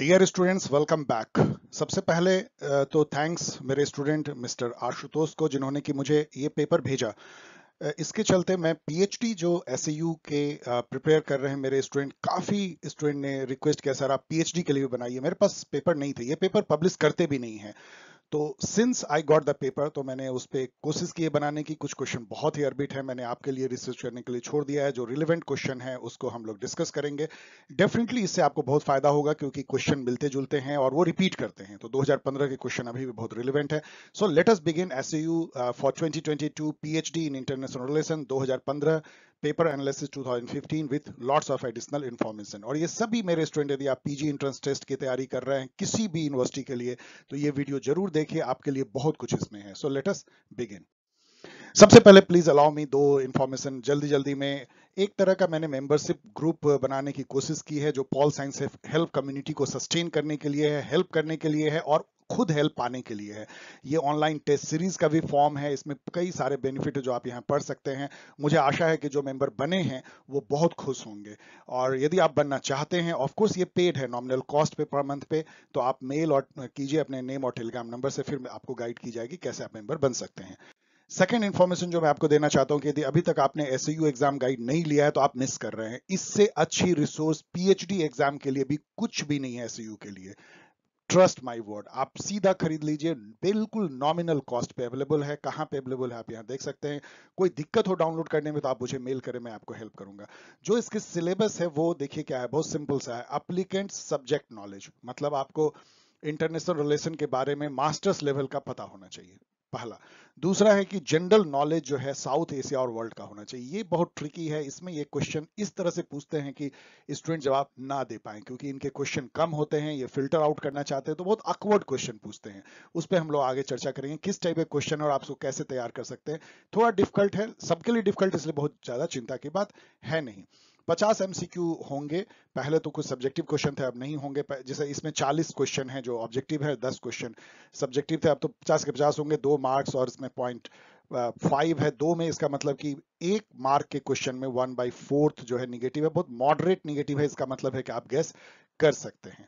Dear students welcome back सबसे पहले तो थैंक्स मेरे स्टूडेंट मिस्टर आशुतोष को जिन्होंने कि मुझे ये पेपर भेजा इसके चलते मैं पीएचडी जो एस e के प्रिपेयर कर रहे हैं मेरे स्टूडेंट काफ़ी स्टूडेंट ने रिक्वेस्ट किया सर आप पीएचडी के लिए बनाइए मेरे पास पेपर नहीं थे ये पेपर पब्लिश करते भी नहीं है तो since I got the paper तो मैंने उस पर कोशिश की है बनाने की कुछ क्वेश्चन बहुत ही अर्बिट है मैंने आपके लिए रिसर्च करने के लिए छोड़ दिया है जो रिलेवेंट क्वेश्चन है उसको हम लोग डिस्कस करेंगे डेफिनेटली इससे आपको बहुत फायदा होगा क्योंकि क्वेश्चन मिलते जुलते हैं और वो रिपीट करते हैं तो 2015 के क्वेश्चन अभी भी बहुत रिलेवेंट है so let's begin as you for twenty twenty two P H D in international relation दो हजार पंद्रह paper analysis 2015 with lots of additional information और ये सभी मेरे स्टूडेंट यदि आप पीजी एंट्रेंस टेस्ट की तैयारी कर रहे हैं किसी भी यूनिवर्सिटी के लिए तो ये वीडियो जरूर देखिए आपके लिए बहुत कुछ इसमें है सो लेटस बिगिन सबसे पहले प्लीज अलाउ मी दो इन्फॉर्मेशन जल्दी जल्दी में एक तरह का मैंने मेंबरशिप ग्रुप बनाने की कोशिश की है जो पॉल साइंस हेल्प कम्युनिटी को सस्टेन करने के लिए है हेल्प करने के लिए है और खुद हेल्प पाने के लिए है ये ऑनलाइन टेस्ट सीरीज का भी फॉर्म है इसमें कई सारे बेनिफिट जो आप यहाँ पढ़ सकते हैं मुझे आशा है कि जो मेंबर बने हैं वो बहुत खुश होंगे और यदि आप बनना चाहते हैं ऑफकोर्स ये पेड है नॉमिनल कॉस्ट पे पर मंथ पे तो आप मेल और कीजिए अपने नेम और टेलीग्राम नंबर से फिर आपको गाइड की जाएगी कैसे आप मेंबर बन सकते हैं सेकेंड इन्फॉर्मेशन जो मैं आपको देना चाहता हूं कि यदि अभी तक आपने एस एग्जाम गाइड नहीं लिया है तो आप मिस कर रहे हैं इससे अच्छी रिसोर्स पीएचडी एग्जाम के लिए भी कुछ भी नहीं है एस के लिए ट्रस्ट माई वर्ड आप सीधा खरीद लीजिए बिल्कुल नॉमिनल कॉस्ट पे अवेलेबल है कहाँ पे अवेलेबल है आप यहाँ देख सकते हैं कोई दिक्कत हो डाउनलोड करने में तो आप मुझे मेल करें मैं आपको हेल्प करूंगा जो इसके सिलेबस है वो देखिए क्या है बहुत सिंपल सा है अप्लीकेंट सब्जेक्ट नॉलेज मतलब आपको इंटरनेशनल रिलेशन के बारे में मास्टर्स लेवल का पता होना चाहिए पहला दूसरा है कि जनरल नॉलेज जो है साउथ एशिया और वर्ल्ड का होना चाहिए ये बहुत ट्रिकी है इसमें ये क्वेश्चन इस तरह से पूछते हैं कि स्टूडेंट जवाब ना दे पाए क्योंकि इनके क्वेश्चन कम होते हैं ये फिल्टर आउट करना चाहते हैं तो बहुत अकवर्ड क्वेश्चन पूछते हैं उस पर हम लोग आगे चर्चा करेंगे किस टाइप के क्वेश्चन और आप उसको कैसे तैयार कर सकते हैं थोड़ा डिफिकल्ट है सबके लिए डिफिकल्ट इसलिए बहुत ज्यादा चिंता की बात है नहीं 50 एमसीक्यू होंगे पहले तो कुछ सब्जेक्टिव क्वेश्चन थे अब नहीं होंगे जैसे इसमें 40 क्वेश्चन है जो ऑब्जेक्टिव है 10 क्वेश्चन सब्जेक्टिव थे अब तो 50 के 50 होंगे दो मार्क्स और इसमें पॉइंट फाइव है दो में इसका मतलब कि एक मार्क के क्वेश्चन में वन बाई फोर्थ जो है निगेटिव है बहुत मॉडरेट निगेटिव है इसका मतलब है कि आप गैस कर सकते हैं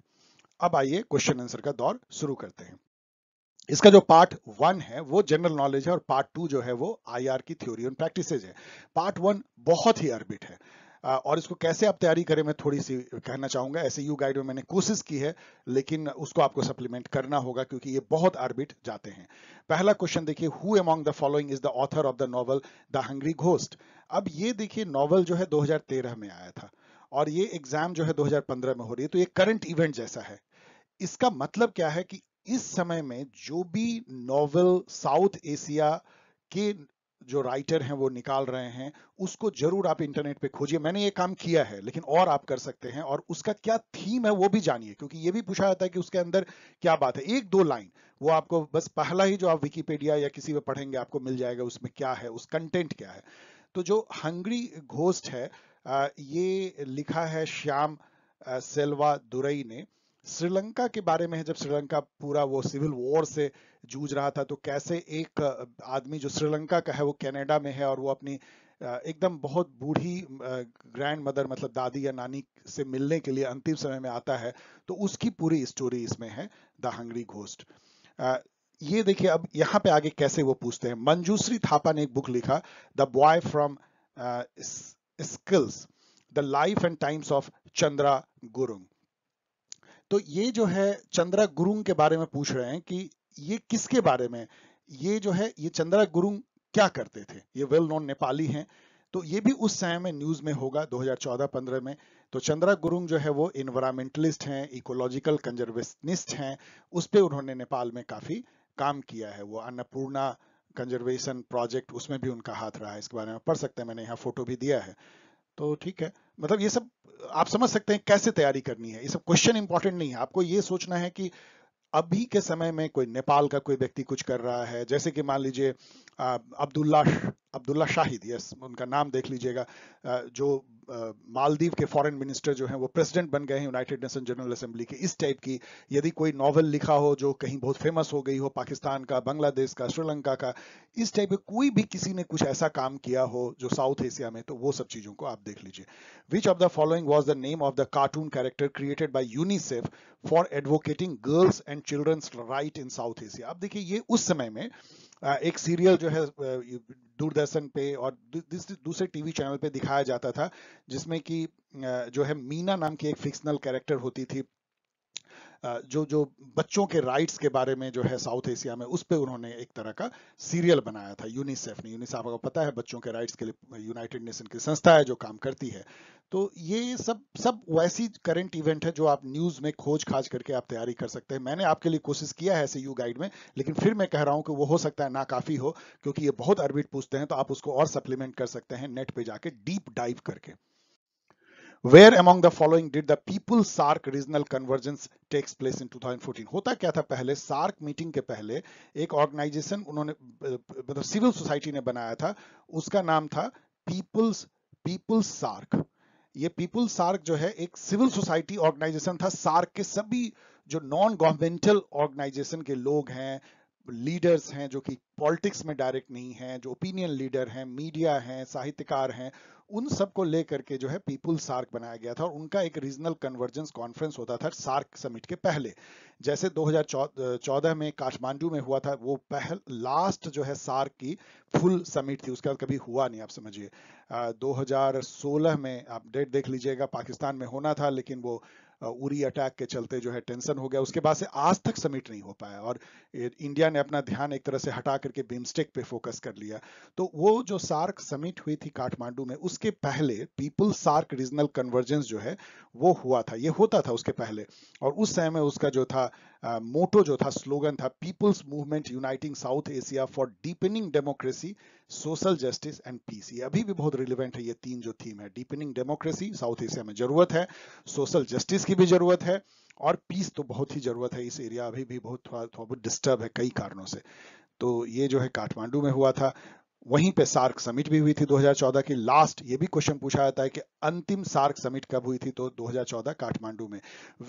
अब आइए क्वेश्चन आंसर का दौर शुरू करते हैं इसका जो पार्ट वन है वो जनरल नॉलेज है और पार्ट टू जो है वो आईआर की थ्योरी और प्रैक्टिसेज है पार्ट वन बहुत ही अर्बिट है और इसको कैसे आप तैयारी करें मैं थोड़ी सी कहना चाहूंगा ऐसे यू गाइड में मैंने कोशिश की है लेकिन उसको आपको सप्लीमेंट करना होगा क्योंकि ये बहुत आर्बिट जाते हैं पहला क्वेश्चन देखिए who among the following is the author of the novel the hungry ghost अब ये देखिए नॉवल जो है 2013 में आया था और ये एग्जाम जो है 2015 में हो रही है तो ये करंट इवेंट जैसा है इसका मतलब क्या है कि इस समय में जो भी नॉवल साउथ एशिया के जो राइटर हैं वो निकाल रहे हैं उसको जरूर आप इंटरनेट पे खोजिए मैंने ये काम किया है लेकिन और आप कर सकते हैं और उसका क्या थीम है वो भी जानिए क्योंकि ये भी पूछा जाता है कि उसके अंदर क्या बात है एक दो लाइन वो आपको बस पहला ही जो आप विकीपीडिया या किसी पे पढ़ेंगे आपको मिल जाएगा उसमें क्या है उस कंटेंट क्या है तो जो हंगरी घोस्ट है ये लिखा है श्याम सेल्वा दुरई ने श्रीलंका के बारे में है जब श्रीलंका पूरा वो सिविल वॉर से जूझ रहा था तो कैसे एक आदमी जो श्रीलंका का है वो कनाडा में है और वो अपनी एकदम बहुत बूढ़ी ग्रैंड मदर मतलब दादी या नानी से मिलने के लिए अंतिम समय में आता है तो उसकी पूरी स्टोरी इसमें है द हंगरी घोस्ट ये देखिए अब यहाँ पे आगे कैसे वो पूछते हैं मंजूश्री थापा ने एक बुक लिखा the boy from skills the life and times of Chandra Gurung तो ये जो है चंद्रा गुरुंग के बारे में पूछ रहे हैं कि ये किसके बारे में ये जो है ये चंद्रा गुरुंग क्या करते थे ये वेल नोन नेपाली हैं तो ये भी उस समय में न्यूज में होगा 2014-15 में तो चंद्रा गुरुंग जो है वो इन्वायरमेंटलिस्ट हैं इकोलॉजिकल कंजर्वेशनिस्ट हैं उस पर उन्होंने नेपाल में काफी काम किया है वो अन्नपूर्णा कंजर्वेशन प्रोजेक्ट उसमें भी उनका हाथ रहा है इसके बारे में पढ़ सकते हैं मैंने यहाँ फोटो भी दिया है तो ठीक है मतलब ये सब आप समझ सकते हैं कैसे तैयारी करनी है ये सब क्वेश्चन इंपॉर्टेंट नहीं है आपको ये सोचना है कि अभी के समय में कोई नेपाल का कोई व्यक्ति कुछ कर रहा है जैसे कि मान लीजिए अब्दुल्ला अब्दुल्ला शाहिद यस उनका नाम देख लीजिएगा जो मालदीव के फॉरेन मिनिस्टर जो हैं वो प्रेसिडेंट बन गए हैं यूनाइटेड नेशन जनरल असेंबली के इस टाइप की यदि कोई नॉवल लिखा हो जो कहीं बहुत फेमस हो गई हो पाकिस्तान का बांग्लादेश का श्रीलंका का इस टाइप के कोई भी किसी ने कुछ ऐसा काम किया हो जो साउथ एशिया में तो वो सब चीज़ों को आप देख लीजिए which of the following was the name of the cartoon character created by UNICEF for advocating girls and childrens right in South Asia आप देखिए ये उस समय में एक सीरियल जो है दूरदर्शन पे और दूसरे टीवी चैनल पे दिखाया जाता था जिसमें कि जो है मीना नाम की एक फिक्शनल कैरेक्टर होती थी जो जो बच्चों के राइट्स के बारे में जो है साउथ एशिया में उस पर उन्होंने एक तरह का सीरियल बनाया था यूनिसेफ ने यूनिसेफ आपको पता है बच्चों के राइट्स के लिए यूनाइटेड नेशन की संस्था है जो काम करती है तो ये सब सब वैसी करंट इवेंट है जो आप न्यूज में खोज खाज करके आप तैयारी कर सकते हैं मैंने आपके लिए कोशिश किया है ऐसे यू गाइड में लेकिन फिर मैं कह रहा हूं कि वो हो सकता है ना काफी हो क्योंकि ये बहुत अर्बिट पूछते हैं तो आप उसको और सप्लीमेंट कर सकते हैं नेट पे जाके डीप डाइव करके where among the following did the people SAARC regional convergence takes place in two thousand fourteen होता क्या था पहले सार्क मीटिंग के पहले एक ऑर्गेनाइजेशन उन्होंने मतलब सिविल सोसाइटी ने बनाया था उसका नाम था पीपुल्स पीपुल्स सार्क ये पीपुल सार्क जो है एक सिविल सोसाइटी ऑर्गेनाइजेशन था सार्क के सभी जो नॉन गवर्नमेंटल ऑर्गेनाइजेशन के लोग हैं लीडर्स हैं जो कि पॉलिटिक्स में डायरेक्ट नहीं है जो ओपिनियन लीडर हैं मीडिया हैं साहित्यकार हैं उन सबको लेकर के जो है पीपुल सार्क बनाया गया था और उनका एक रीजनल कन्वर्जेंस कॉन्फ्रेंस होता था सार्क समिट के पहले जैसे 2014 में काठमांडू में हुआ था वो पहल लास्ट जो है सार्क की फुल समिट थी उसके बाद कभी हुआ नहीं आप समझिए 2016 में आप डेट देख लीजिएगा पाकिस्तान में होना था लेकिन वो उरी अटैक के चलते जो है टेंशन हो गया उसके बाद से आज तक समिट नहीं हो पाया और इंडिया ने अपना ध्यान एक तरह से हटा करके बिम्स्टेक पे फोकस कर लिया तो वो जो सार्क समिट हुई थी काठमांडू में उसके पहले पीपल सार्क रीजनल कन्वर्जेंस जो है वो हुआ था ये होता था उसके पहले और उस समय में उसका जो था मोटो जो था स्लोगन था people's movement uniting South Asia for deepening democracy social justice and peace ये अभी भी बहुत रिलेवेंट है ये तीन जो थीम है डीपनिंग डेमोक्रेसी साउथ एशिया में जरूरत है सोशल जस्टिस की भी जरूरत है और पीस तो बहुत ही जरूरत है इस एरिया अभी भी बहुत थोड़ा थोड़ा बहुत डिस्टर्ब है कई कारणों से तो ये जो है काठमांडू में हुआ था वहीं पे सार्क समिट भी हुई थी 2014 की लास्ट ये भी क्वेश्चन पूछा जाता है कि अंतिम सार्क समिट कब हुई थी तो 2014 काठमांडू में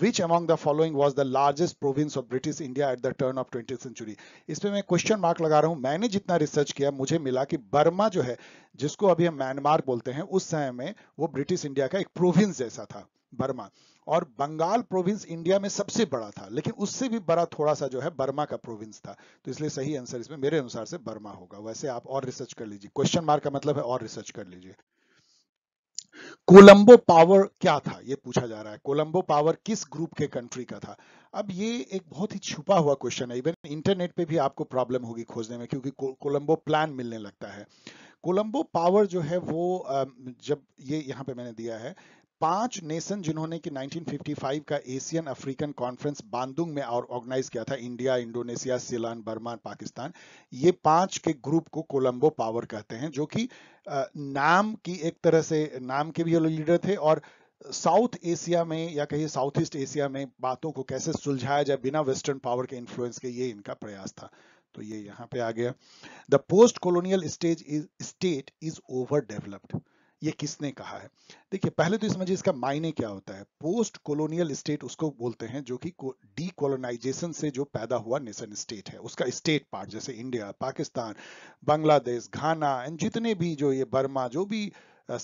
which among the following was the largest province of British India at the turn of twenty century इसमें मैं क्वेश्चन मार्क लगा रहा हूं मैंने जितना रिसर्च किया मुझे मिला कि बर्मा जो है जिसको अभी हम म्यांमार बोलते हैं उस समय में वो ब्रिटिश इंडिया का एक प्रोविंस जैसा था बर्मा और बंगाल प्रोविंस इंडिया में सबसे बड़ा था लेकिन उससे भी बड़ा थोड़ा सा जो है बर्मा का प्रोविंस था तो इसलिए सही आंसर इसमें मेरे अनुसार से बर्मा होगा वैसे आप और रिसर्च कर लीजिए क्वेश्चन मार्क का मतलब है और रिसर्च कर लीजिए कोलंबो पावर क्या था ये पूछा जा रहा है कोलंबो पावर किस ग्रुप के कंट्री का था अब ये एक बहुत ही छुपा हुआ क्वेश्चन है इवन इंटरनेट पे भी आपको प्रॉब्लम होगी खोजने में क्योंकि कोलंबो प्लान मिलने लगता है कोलंबो पावर जो है वो जब ये यहाँ पे मैंने दिया है पांच नेशन जिन्होंने कि 1955 का एशियन अफ्रीकन कॉन्फ्रेंस बांदुंग में और ऑर्गेनाइज किया था India Indonesia Ceylon Burma Pakistan ये पांच के ग्रुप को कोलंबो पावर कहते हैं जो कि नाम की एक तरह से नाम के भी लीडर थे और साउथ एशिया में या कहिए साउथ ईस्ट एशिया में बातों को कैसे सुलझाया जाए बिना वेस्टर्न पावर के इन्फ्लुएंस के ये इनका प्रयास था तो ये यहाँ पे आ गया the post colonial stage is state is over developed ये किसने कहा है देखिए पहले तो इस समझिए इसका मायने क्या होता है पोस्ट कॉलोनियल स्टेट उसको बोलते हैं जो कि डीकोलोनाइजेशन से जो पैदा हुआ नेशन स्टेट है उसका स्टेट पार्ट जैसे India Pakistan Bangladesh Ghana and जितने भी जो ये बर्मा जो भी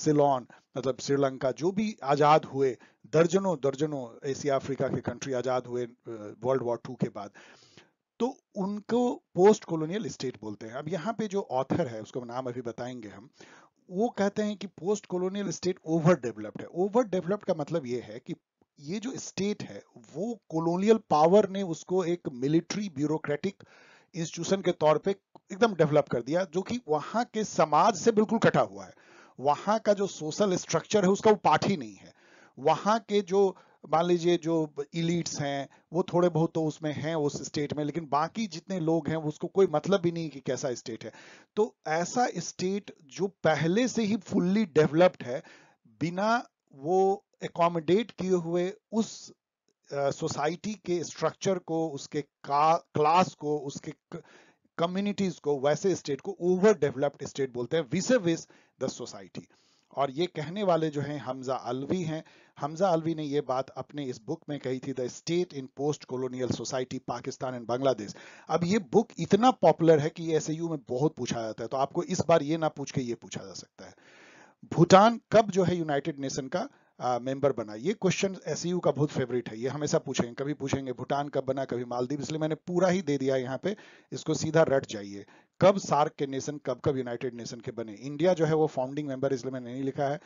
सिलोन मतलब श्रीलंका जो भी आज़ाद हुए दर्जनों दर्जनों एशिया अफ्रीका के कंट्री आज़ाद हुए वर्ल्ड वॉर टू के बाद तो उनको पोस्ट कॉलोनियल स्टेट बोलते हैं अब यहाँ पे जो ऑथर है उसका नाम अभी बताएंगे हम वो कहते हैं कि post colonial state over developed है ओवर डेवलप्ड का मतलब ये है कि ये जो स्टेट है वो कॉलोनियल पावर ने उसको एक मिलिट्री ब्यूरोक्रेटिक इंस्टीट्यूशन के तौर पे एकदम डेवलप कर दिया जो कि वहां के समाज से बिल्कुल कटा हुआ है वहां का जो सोशल स्ट्रक्चर है उसका वो पाठ ही नहीं है वहां के जो मान लीजिए जो इलीट्स हैं वो थोड़े बहुत तो उसमें हैं उस स्टेट में लेकिन बाकी जितने लोग हैं उसको कोई मतलब भी नहीं कि कैसा स्टेट है तो ऐसा स्टेट जो पहले से ही फुल्ली डेवलप्ड है बिना वो एकोमोडेट किए हुए उस सोसाइटी uh, के स्ट्रक्चर को उसके क्लास को उसके कम्युनिटीज को वैसे स्टेट को ओवर डेवलप्ड स्टेट बोलते हैं विसे विस द सोसाइटी और ये कहने वाले जो हैं हमजा अलवी हैं हमजा अलवी ने ये बात अपने इस बुक में कही थी the state in post colonial society Pakistan and Bangladesh अब ये बुक इतना पॉपुलर है कि एस में बहुत पूछा जाता है तो आपको इस बार ये ना पूछ के ये पूछा जा सकता है भूटान कब जो है यूनाइटेड नेशन का मेंबर uh, बना ये क्वेश्चन एस का बहुत फेवरेट है ये हमेशा पूछेंगे कभी पूछेंगे भूटान कब बना कभी मालदीव इसलिए मैंने पूरा ही दे दिया यहाँ पे इसको सीधा रट जाइए कब सार्क के नेशन कब कब यूनाइटेड नेशन के बने इंडिया जो है वो फाउंडिंग मेंबर इसलिए मैंने नहीं लिखा है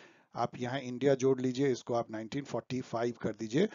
आप यहाँ इंडिया जोड़ लीजिए इसको आप 1945 कर दीजिए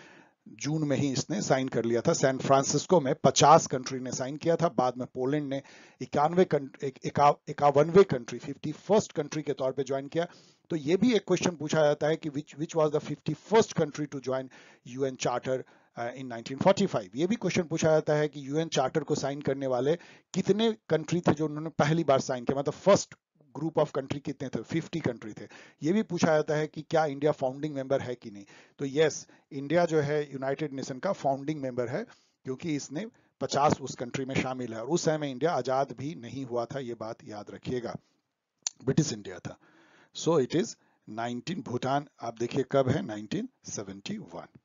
जून में ही इसने साइन कर लिया था सैन फ्रांसिस्को में 50 कंट्री ने साइन किया था बाद में पोलैंड ने इक्यानवे इक्यावनवे कंट्री फिफ्टी फर्स्ट कंट्री के तौर पर ज्वाइन किया तो ये भी एक क्वेश्चन पूछा जाता है कि which which was the fifty first country to join UN charter in uh, 1945 ये भी क्वेश्चन पूछा जाता है कि यूएन चार्टर को साइन करने वाले कितने कंट्री थे जो उन्होंने पहली बार साइन किया मतलब फर्स्ट ग्रुप ऑफ कंट्री कितने थे 50 कंट्री थे ये भी पूछा जाता है कि क्या इंडिया फाउंडिंग मेंबर है कि नहीं तो यस इंडिया जो है यूनाइटेड नेशन का फाउंडिंग मेंबर है क्योंकि इसने 50 उस कंट्री में शामिल है और उस समय इंडिया आजाद भी नहीं हुआ था ये बात याद रखिएगा ब्रिटिश इंडिया था सो इट इज 19 भूटान आप देखिए कब है 1971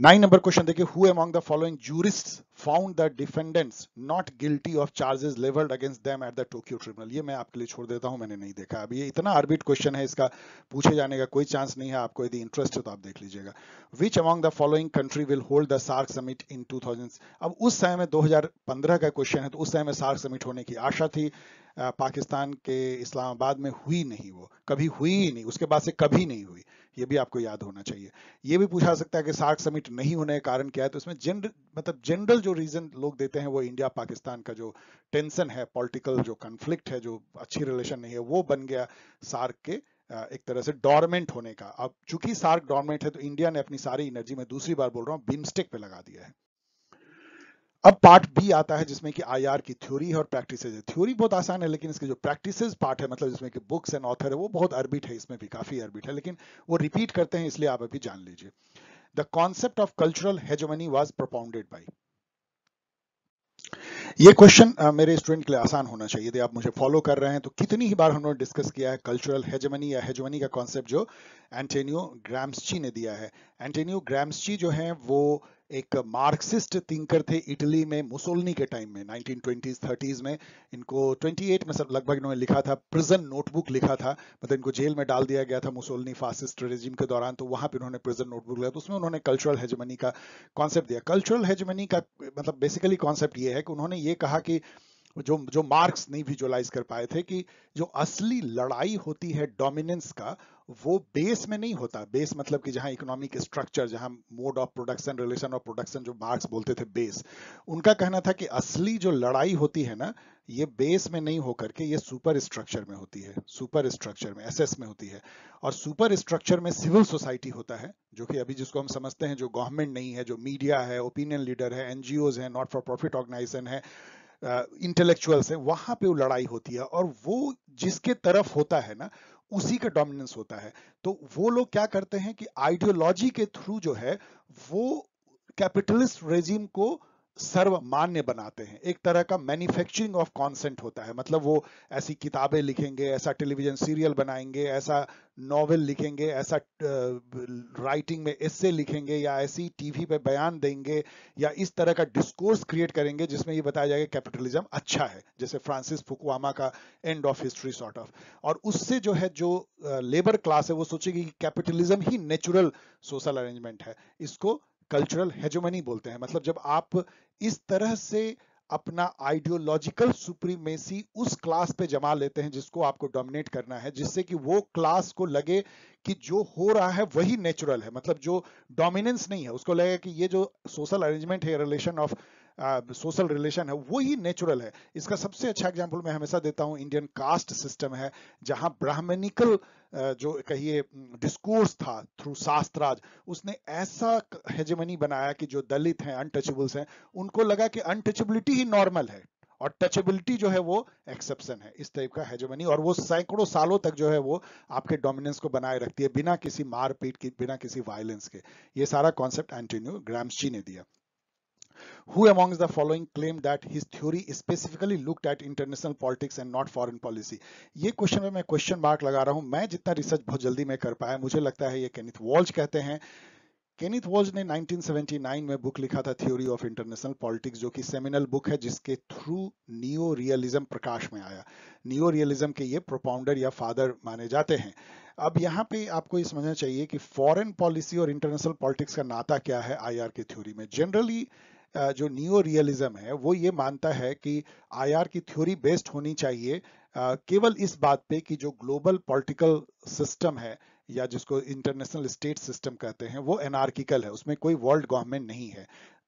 नाइन नंबर क्वेश्चन देखिए who among the following jurist found the defendants not guilty of charges levelled against them at the Tokyo tribunal ये मैं आपके लिए छोड़ देता हूं मैंने नहीं देखा अभी ये इतना आर्बिट क्वेश्चन है इसका पूछे जाने का कोई चांस नहीं है आपको यदि इंटरेस्ट है तो आप देख लीजिएगा which among the following country will hold the SAARC summit in two अब उस समय में दो का क्वेश्चन है तो उस समय में सार्क समिट होने की आशा थी पाकिस्तान के इस्लामाबाद में हुई नहीं वो कभी हुई ही नहीं उसके बाद से कभी नहीं हुई ये भी आपको याद होना चाहिए ये भी पूछा सकता है कि सार्क समिट नहीं होने का कारण क्या है तो इसमें जनरल मतलब जनरल जो रीजन लोग देते हैं वो इंडिया पाकिस्तान का जो टेंशन है पॉलिटिकल जो कन्फ्लिक्ट है जो अच्छी रिलेशन नहीं है वो बन गया सार्क के एक तरह से डॉर्मेंट होने का अब चूंकि सार्क डोरमेंट है तो इंडिया ने अपनी सारी एनर्जी में दूसरी बार बोल रहा हूँ बिमस्टेक पे लगा दिया है अब पार्ट बी आता है जिसमें कि आईआर की थ्योरी और प्रैक्टिसेज है थ्योरी बहुत आसान है लेकिन इसके जो प्रैक्टिसेज पार्ट है मतलब जिसमें कि बुक्स एंड ऑथर है वो बहुत अर्बिट है इसमें भी काफी अर्बिट है लेकिन वो रिपीट करते हैं इसलिए आप अभी जान लीजिए the concept of cultural hegemony was propounded by ये क्वेश्चन मेरे स्टूडेंट के लिए आसान होना चाहिए यदि आप मुझे फॉलो कर रहे हैं तो कितनी ही बार हमने डिस्कस किया है कल्चरल हेजमनी या हेजमनी का कॉन्सेप्ट जो एंटेनियो ग्राम्सची ने दिया है एंटेनियो ग्राम्सची जो है वो एक मार्क्सिस्ट थिंकर थे इटली में मुसोलनी के टाइम में 1920s 30s में इनको 28 में सब लगभग इन्होंने लिखा था प्रिजन नोटबुक लिखा था मतलब इनको जेल में डाल दिया गया था मुसोलनी फासिस्ट रेजिम के दौरान तो वहां पर इन्होंने प्रिजन नोटबुक लिया तो उसमें उन्होंने कल्चरल हेजमनी का कॉन्सेप्ट दिया कल्चरल हेजमनी का मतलब बेसिकली कॉन्सेप्ट ये है कि उन्होंने ये कहा कि जो जो मार्क्स नहीं विजुअलाइज कर पाए थे कि जो असली लड़ाई होती है डोमिनेंस का वो बेस में नहीं होता बेस मतलब कि जहां इकोनॉमिक स्ट्रक्चर जहां mode of production relation of production जो मार्क्स बोलते थे बेस उनका कहना था कि असली जो लड़ाई होती है ना ये बेस में नहीं होकर के ये सुपर स्ट्रक्चर में होती है सुपर स्ट्रक्चर में एसएस में होती है और सुपर स्ट्रक्चर में सिविल सोसाइटी होता है जो कि अभी जिसको हम समझते हैं जो गवर्नमेंट नहीं है जो मीडिया है ओपिनियन लीडर है एनजीओज है नॉट फॉर प्रॉफिट ऑर्गेनाइजेशन है इंटेलेक्चुअल्स है वहां पे वो लड़ाई होती है और वो जिसके तरफ होता है ना उसी का डोमिनेंस होता है तो वो लोग क्या करते हैं कि आइडियोलॉजी के थ्रू जो है वो कैपिटलिस्ट रेजिम को सर्व मान्य बनाते हैं एक तरह का मैन्युफैक्चरिंग ऑफ कॉन्सेंट होता है मतलब वो ऐसी किताबें लिखेंगे ऐसा टेलीविजन सीरियल बनाएंगे ऐसा नॉवेल लिखेंगे ऐसा राइटिंग में एस्से लिखेंगे या ऐसी टीवी पे बयान देंगे या इस तरह का डिस्कोर्स क्रिएट करेंगे जिसमें ये बताया जाएगा कैपिटलिज्म अच्छा है जैसे फ्रांसिस फुकवामा का end of history sort of और उससे जो है जो लेबर क्लास है वो सोचेगी कि कैपिटलिज्म ही नेचुरल सोशल अरेंजमेंट है इसको कल्चरल हेजोमनी बोलते हैं मतलब जब आप इस तरह से अपना आइडियोलॉजिकल सुप्रीमेसी उस क्लास पे जमा लेते हैं जिसको आपको डोमिनेट करना है जिससे कि वो क्लास को लगे कि जो हो रहा है वही नेचुरल है मतलब जो डोमिनेंस नहीं है उसको लगे कि ये जो सोशल अरेंजमेंट है रिलेशन ऑफ सोशल रिलेशन है वो ही नेचुरल है इसका सबसे अच्छा एग्जाम्पल मैं हमेशा देता हूँ इंडियन कास्ट सिस्टम है जहाँ ब्राह्मणिकल जो कहिए डिस्कोर्स था थ्रू शास्त्राज उसने ऐसा हेजमनी बनाया कि जो दलित हैं अनटचेबल्स हैं उनको लगा कि अनटचेबिलिटी ही नॉर्मल है और टचेबिलिटी जो है वो एक्सेप्शन है इस टाइप का हेजमनी और वो सैकड़ों सालों तक जो है वो आपके डोमिनेंस को बनाए रखती है बिना किसी मारपीट के बिना किसी वायलेंस के ये सारा कॉन्सेप्ट एंटोनियो ग्राम्सची ने दिया Who amongst the following claim that his theory specifically looked at international politics and not foreign policy? ये क्वेश्चन में मैं क्वेश्चन मार्क लगा रहा हूँ मैं जितना रिसर्च बहुत जल्दी में कर पाया मुझे लगता है ये केनिथ वॉल्ज कहते हैं केनिथ वॉज ने 1979 में बुक लिखा था थ्योरी ऑफ इंटरनेशनल पॉलिटिक्स जो कि सेमिनल बुक है जिसके थ्रू नियो रियलिज्म प्रकाश में आया नियो रियलिज्म के ये प्रोपाउंडर या फादर माने जाते हैं अब यहाँ पे आपको ये समझना चाहिए कि फॉरेन पॉलिसी और इंटरनेशनल पॉलिटिक्स का नाता क्या है आईआर के थ्योरी में जनरली जो न्यू रियलिज्म है वो ये मानता है कि आईआर की थ्योरी बेस्ड होनी चाहिए केवल इस बात पे कि जो ग्लोबल पॉलिटिकल सिस्टम है या जिसको इंटरनेशनल स्टेट सिस्टम कहते हैं वो एनार्किकल है उसमें कोई वर्ल्ड गवर्नमेंट नहीं है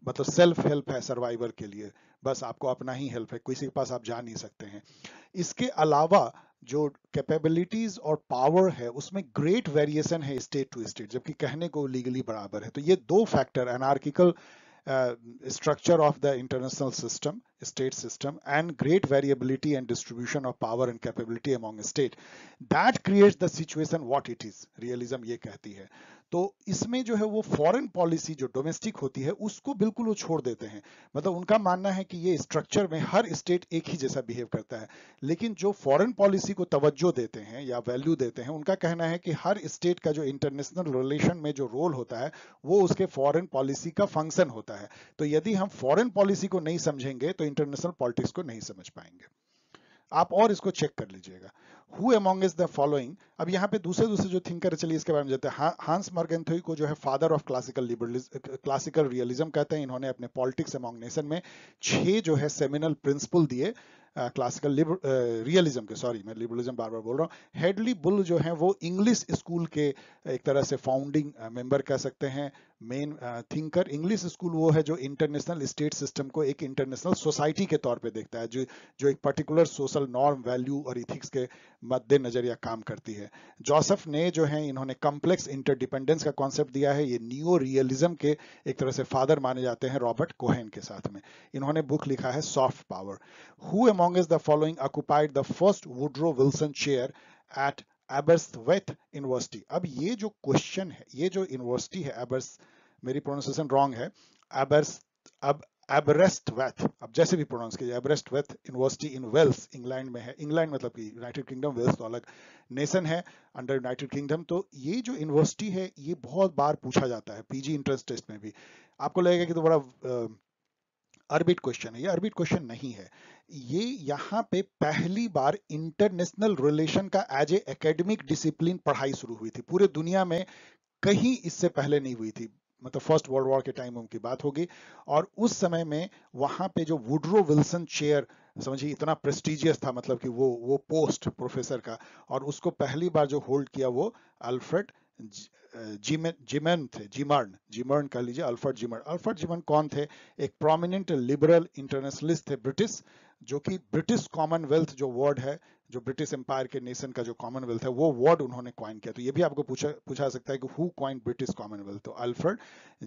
मतलब सेल्फ हेल्प है सर्वाइवर के लिए बस आपको अपना ही हेल्प है किसी के पास आप जा नहीं सकते हैं इसके अलावा जो कैपेबिलिटीज और पावर है उसमें ग्रेट वेरिएशन है स्टेट टू स्टेट जबकि कहने को लीगली बराबर है तो ये दो factor anarchical uh, structure of the international system, state system, and great variability and distribution of power and capability among state. That creates the situation what it is. Realism ye kahti hai. तो इसमें जो है वो foreign policy जो domestic होती है उसको बिल्कुल वो छोड़ देते हैं मतलब उनका मानना है कि ये स्ट्रक्चर में हर स्टेट एक ही जैसा बिहेव करता है लेकिन जो फॉरेन पॉलिसी को तवज्जो देते हैं या वैल्यू देते हैं उनका कहना है कि हर स्टेट का जो इंटरनेशनल रिलेशन में जो रोल होता है वो उसके फॉरन पॉलिसी का फंक्शन होता है तो यदि हम फॉरन पॉलिसी को नहीं समझेंगे तो इंटरनेशनल पॉलिटिक्स को नहीं समझ पाएंगे आप और इसको चेक कर लीजिएगा who among is the following अब यहाँ पे दूसरे दूसरे जो थिंकर चलिए इसके बारे में जाते हैं हांस मर्गेंथोई को जो है father of classical liberalism classical realism कहते हैं इन्होंने अपने पॉलिटिक्स एमोंग नेशन में छह जो है सेमिनल प्रिंसिपल दिए क्लासिकल uh, रियलिज्म uh, के सॉरी मैं लिबरलिज्म बार बार बोल रहा हूँ हेडली बुल जो है वो इंग्लिश स्कूल के uh, एक तरह से फाउंडिंग मेंबर कह सकते हैं मेन थिंकर इंग्लिश स्कूल वो है जो इंटरनेशनल स्टेट सिस्टम को एक इंटरनेशनल सोसाइटी के तौर पे देखता है जो जो एक पर्टिकुलर सोशल नॉर्म वैल्यू और इथिक्स के मद्देनजर या काम करती है जोसेफ ने जो है इन्होंने कम्प्लेक्स इंटरडिपेंडेंस का कॉन्सेप्ट दिया है ये न्यू रियलिज्म के एक तरह से फादर माने जाते हैं रॉबर्ट कोहेन के साथ में इन्होंने बुक लिखा है soft power who am among the following occupied the first Woodrow Wilson chair at Aberystwyth University. अब ये जो question है ये जो university है एबर्स मेरी pronunciation wrong है एबर्स अब Aberystwyth, अब जैसे भी pronounce कीजिए Aberystwyth University in Wales England में है England मतलब कि United Kingdom, Wales तो अलग नेशन है अंडर यूनाइटेड किंगडम तो ये जो यूनिवर्सिटी है ये बहुत बार पूछा जाता है पीजी entrance टेस्ट में भी आपको लगेगा कि तो बड़ा अर्बिट क्वेश्चन है ये अर्बिट क्वेश्चन नहीं है ये यहाँ पे पहली बार इंटरनेशनल रिलेशन का एज ए एकेडमिक डिसिप्लिन पढ़ाई शुरू हुई थी पूरे दुनिया में कहीं इससे पहले नहीं हुई थी मतलब फर्स्ट वर्ल्ड वॉर के टाइम उनकी बात होगी और उस समय में वहां पे जो वुड्रो विल्सन चेयर समझिए इतना प्रेस्टिजियस था मतलब कि वो वो पोस्ट प्रोफेसर का और उसको पहली बार जो होल्ड किया वो अल्फ्रेड जिमेन जिमन थे जिमर्न जिमर्न कह लीजिए अल्फर्ट जिमर्न अल्फर्ट जिमर्न कौन थे एक प्रोमिनेंट लिबरल इंटरनेशनलिस्ट थे ब्रिटिश जो कि ब्रिटिश कॉमनवेल्थ जो वर्ड है जो ब्रिटिश एम्पायर के नेशन का जो कॉमनवेल्थ है वो वर्ड उन्होंने क्वाइन किया तो ये भी आपको पूछा पूछा सकता है कि हु क्वाइन ब्रिटिश कॉमनवेल्थ तो अल्फ्रेड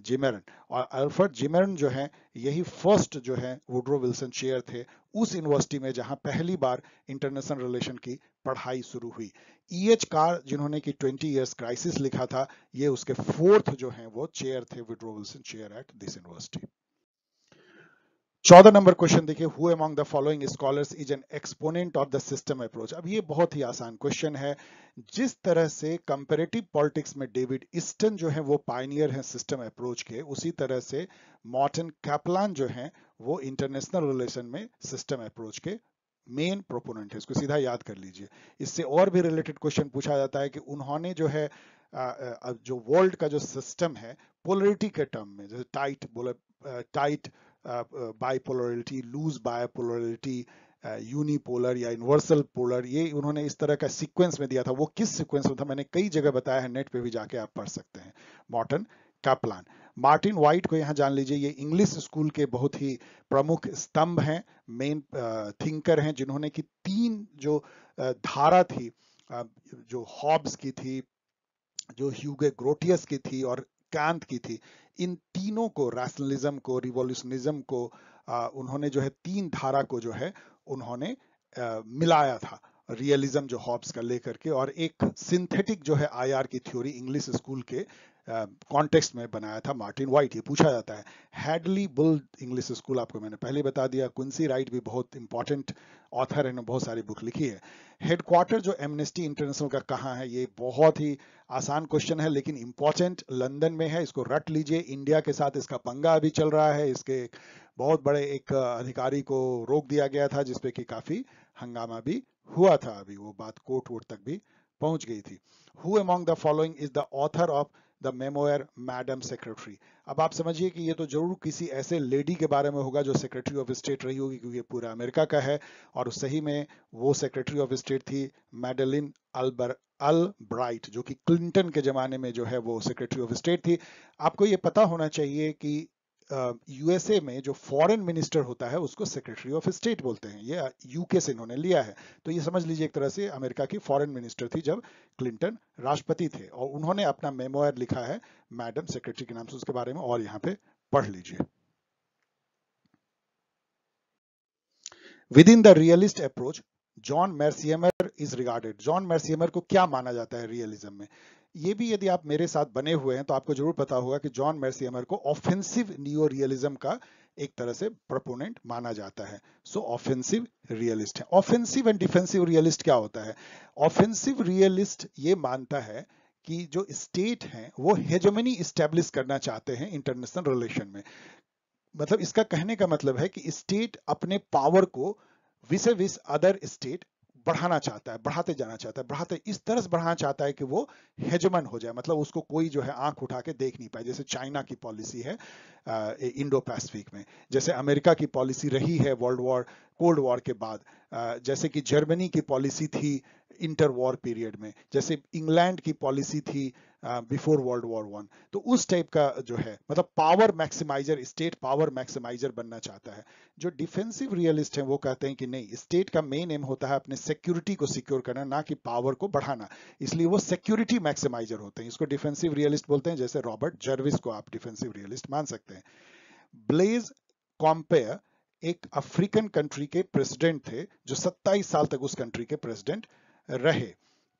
जिमेरन और अल्फ्रेड जिमेरन जो है यही फर्स्ट जो है वुड्रो विल्सन चेयर थे उस यूनिवर्सिटी में जहां पहली बार इंटरनेशनल रिलेशन की पढ़ाई शुरू हुई ईएच e कार जिन्होंने की 20 इयर्स क्राइसिस लिखा था ये उसके फोर्थ जो है वो चेयर थे Woodrow Wilson chair at this university चौदह नंबर क्वेश्चन देखिए who among the following scholars is an exponent of the system approach अब ये बहुत ही आसान क्वेश्चन है जिस तरह से कंपेरेटिव पॉलिटिक्स में डेविड इस्टन जो है वो पाइनियर हैं सिस्टम अप्रोच के उसी तरह से मॉर्टन कैपलान जो हैं वो इंटरनेशनल रिलेशन में सिस्टम अप्रोच के मेन प्रोपोनेंट है इसको सीधा याद कर लीजिए इससे और भी रिलेटेड क्वेश्चन पूछा जाता है कि उन्होंने जो है जो वर्ल्ड का जो सिस्टम है पोलरिटी के टर्म में जैसे टाइट बोले tight bipolarity loose bipolarity unipolar या यूनिवर्सल पोलर ये उन्होंने इस तरह का सीक्वेंस में दिया था वो किस सीक्वेंस में था मैंने कई जगह बताया है नेट पे भी जाके आप पढ़ सकते हैं मॉर्टन कैप्लान मार्टिन व्हाइट को यहाँ जान लीजिए ये इंग्लिश स्कूल के बहुत ही प्रमुख स्तंभ हैं मेन थिंकर uh, हैं जिन्होंने की तीन जो uh, धारा थी uh, जो हॉब्स की थी जो ह्यूगे ग्रोटियस की थी और कांत की थी इन तीनों को रैशनलिज्म को रिवोल्यूशनिज्म को उन्होंने जो है तीन धारा को जो है उन्होंने मिलाया था रियलिज्म जो हॉब्स का लेकर के और एक सिंथेटिक जो है आईआर की थ्योरी इंग्लिश स्कूल के कॉन्टेक्स्ट में बनाया था मार्टिन वाइट ये पूछा जाता है हैडली बुल इंग्लिश स्कूल आपको मैंने पहले बता दिया कुंसी राइट भी बहुत इंपॉर्टेंट ऑथर है बहुत सारी बुक लिखी है हेडक्वार्टर जो एमनेस्टी इंटरनेशनल का कहा है ये बहुत ही आसान क्वेश्चन है लेकिन इंपॉर्टेंट लंदन में है इसको रट लीजिए इंडिया के साथ इसका पंगा अभी चल रहा है इसके बहुत बड़े एक अधिकारी को रोक दिया गया था जिसपे की काफी हंगामा भी हुआ था अभी वो बात कोर्ट वोट तक भी पहुंच गई थी who among the following is the author of the memoir Madam Secretary अब आप समझिए कि ये तो जरूर किसी ऐसे लेडी के बारे में होगा जो सेक्रेटरी ऑफ स्टेट रही होगी क्योंकि पूरा अमेरिका का है और सही में वो सेक्रेटरी ऑफ स्टेट थी मैडलिन अल्बर अल ब्राइट जो कि क्लिंटन के ज़माने में जो है वो सेक्रेटरी ऑफ स्टेट थी आपको ये पता होना चाहिए कि यूएसए में जो फॉरेन मिनिस्टर होता है उसको सेक्रेटरी ऑफ स्टेट बोलते हैं ये यूके से इन्होंने लिया है तो ये समझ लीजिए एक तरह से अमेरिका की फॉरेन मिनिस्टर थी जब क्लिंटन राष्ट्रपति थे और उन्होंने अपना मेमोयर लिखा है मैडम सेक्रेटरी के नाम से उसके बारे में और यहाँ पे पढ़ लीजिए within the realist approach John Mearsheimer is regarded John Mearsheimer को क्या माना जाता है रियलिज्म में ये भी यदि आप मेरे साथ बने हुए हैं तो आपको जरूर पता होगा कि जॉन मर्सियमर को ऑफेंसिव नियो रियलिज्म का एक तरह से प्रपोनेंट माना जाता है सो ऑफेंसिव रियलिस्ट है ऑफेंसिव एंड डिफेंसिव रियलिस्ट क्या होता है ऑफेंसिव रियलिस्ट ये मानता है कि जो स्टेट है वो हेजमनी स्टेब्लिश करना चाहते हैं इंटरनेशनल रिलेशन में मतलब इसका कहने का मतलब है कि स्टेट अपने पावर को विसे विस अदर स्टेट बढ़ाना चाहता है बढ़ाते जाना चाहता है बढ़ाते इस तरह से बढ़ाना चाहता है कि वो हेजमन हो जाए मतलब उसको कोई जो है आंख उठा के देख नहीं पाए जैसे चाइना की पॉलिसी है इंडो पैसिफिक में जैसे अमेरिका की पॉलिसी रही है वर्ल्ड वॉर कोल्ड वॉर के बाद जैसे कि जर्मनी की पॉलिसी थी इंटर वॉर पीरियड में जैसे इंग्लैंड की पॉलिसी थी बिफोर वर्ल्ड वॉर वन तो उस टाइप का जो है मतलब power maximiser state power maximiser बनना चाहता है जो डिफेंसिव रियलिस्ट है वो कहते हैं कि नहीं स्टेट का मेन एम होता है अपने सिक्योरिटी को सिक्योर करना ना कि पावर को बढ़ाना इसलिए वो सिक्योरिटी मैक्सिमाइजर होते हैं इसको डिफेंसिव रियलिस्ट बोलते हैं जैसे रॉबर्ट जर्विस को आप डिफेंसिव रियलिस्ट मान सकते हैं ब्लेज कॉम्पेयर एक अफ्रीकन कंट्री के प्रेसिडेंट थे जो 27 साल तक उस कंट्री के प्रेसिडेंट रहे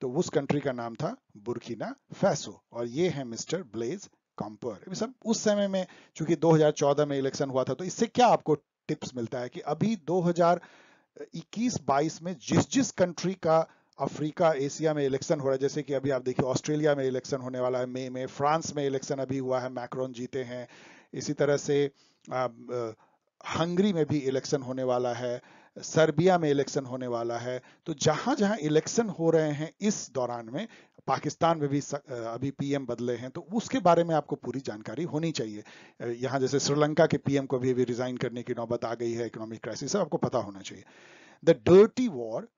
तो उस कंट्री का नाम था बुर्किना फैसो और ये है मिस्टर ब्लेज कॉम्पर सब उस समय में चूंकि 2014 में इलेक्शन हुआ था तो इससे क्या आपको टिप्स मिलता है कि अभी 2021-22 में जिस जिस कंट्री का अफ्रीका एशिया में इलेक्शन हो रहा है जैसे कि अभी आप देखिए ऑस्ट्रेलिया में इलेक्शन होने वाला है मई में फ्रांस में इलेक्शन अभी हुआ है मैक्रोन जीते हैं इसी तरह से हंगरी में भी इलेक्शन होने वाला है सर्बिया में इलेक्शन होने वाला है तो जहां जहां इलेक्शन हो रहे हैं इस दौरान में पाकिस्तान में भी अभी पीएम बदले हैं तो उसके बारे में आपको पूरी जानकारी होनी चाहिए यहाँ जैसे श्रीलंका के पीएम को भी अभी रिजाइन करने की नौबत आ गई है इकोनॉमिक क्राइसिस आपको पता होना चाहिए द डर्टी वॉर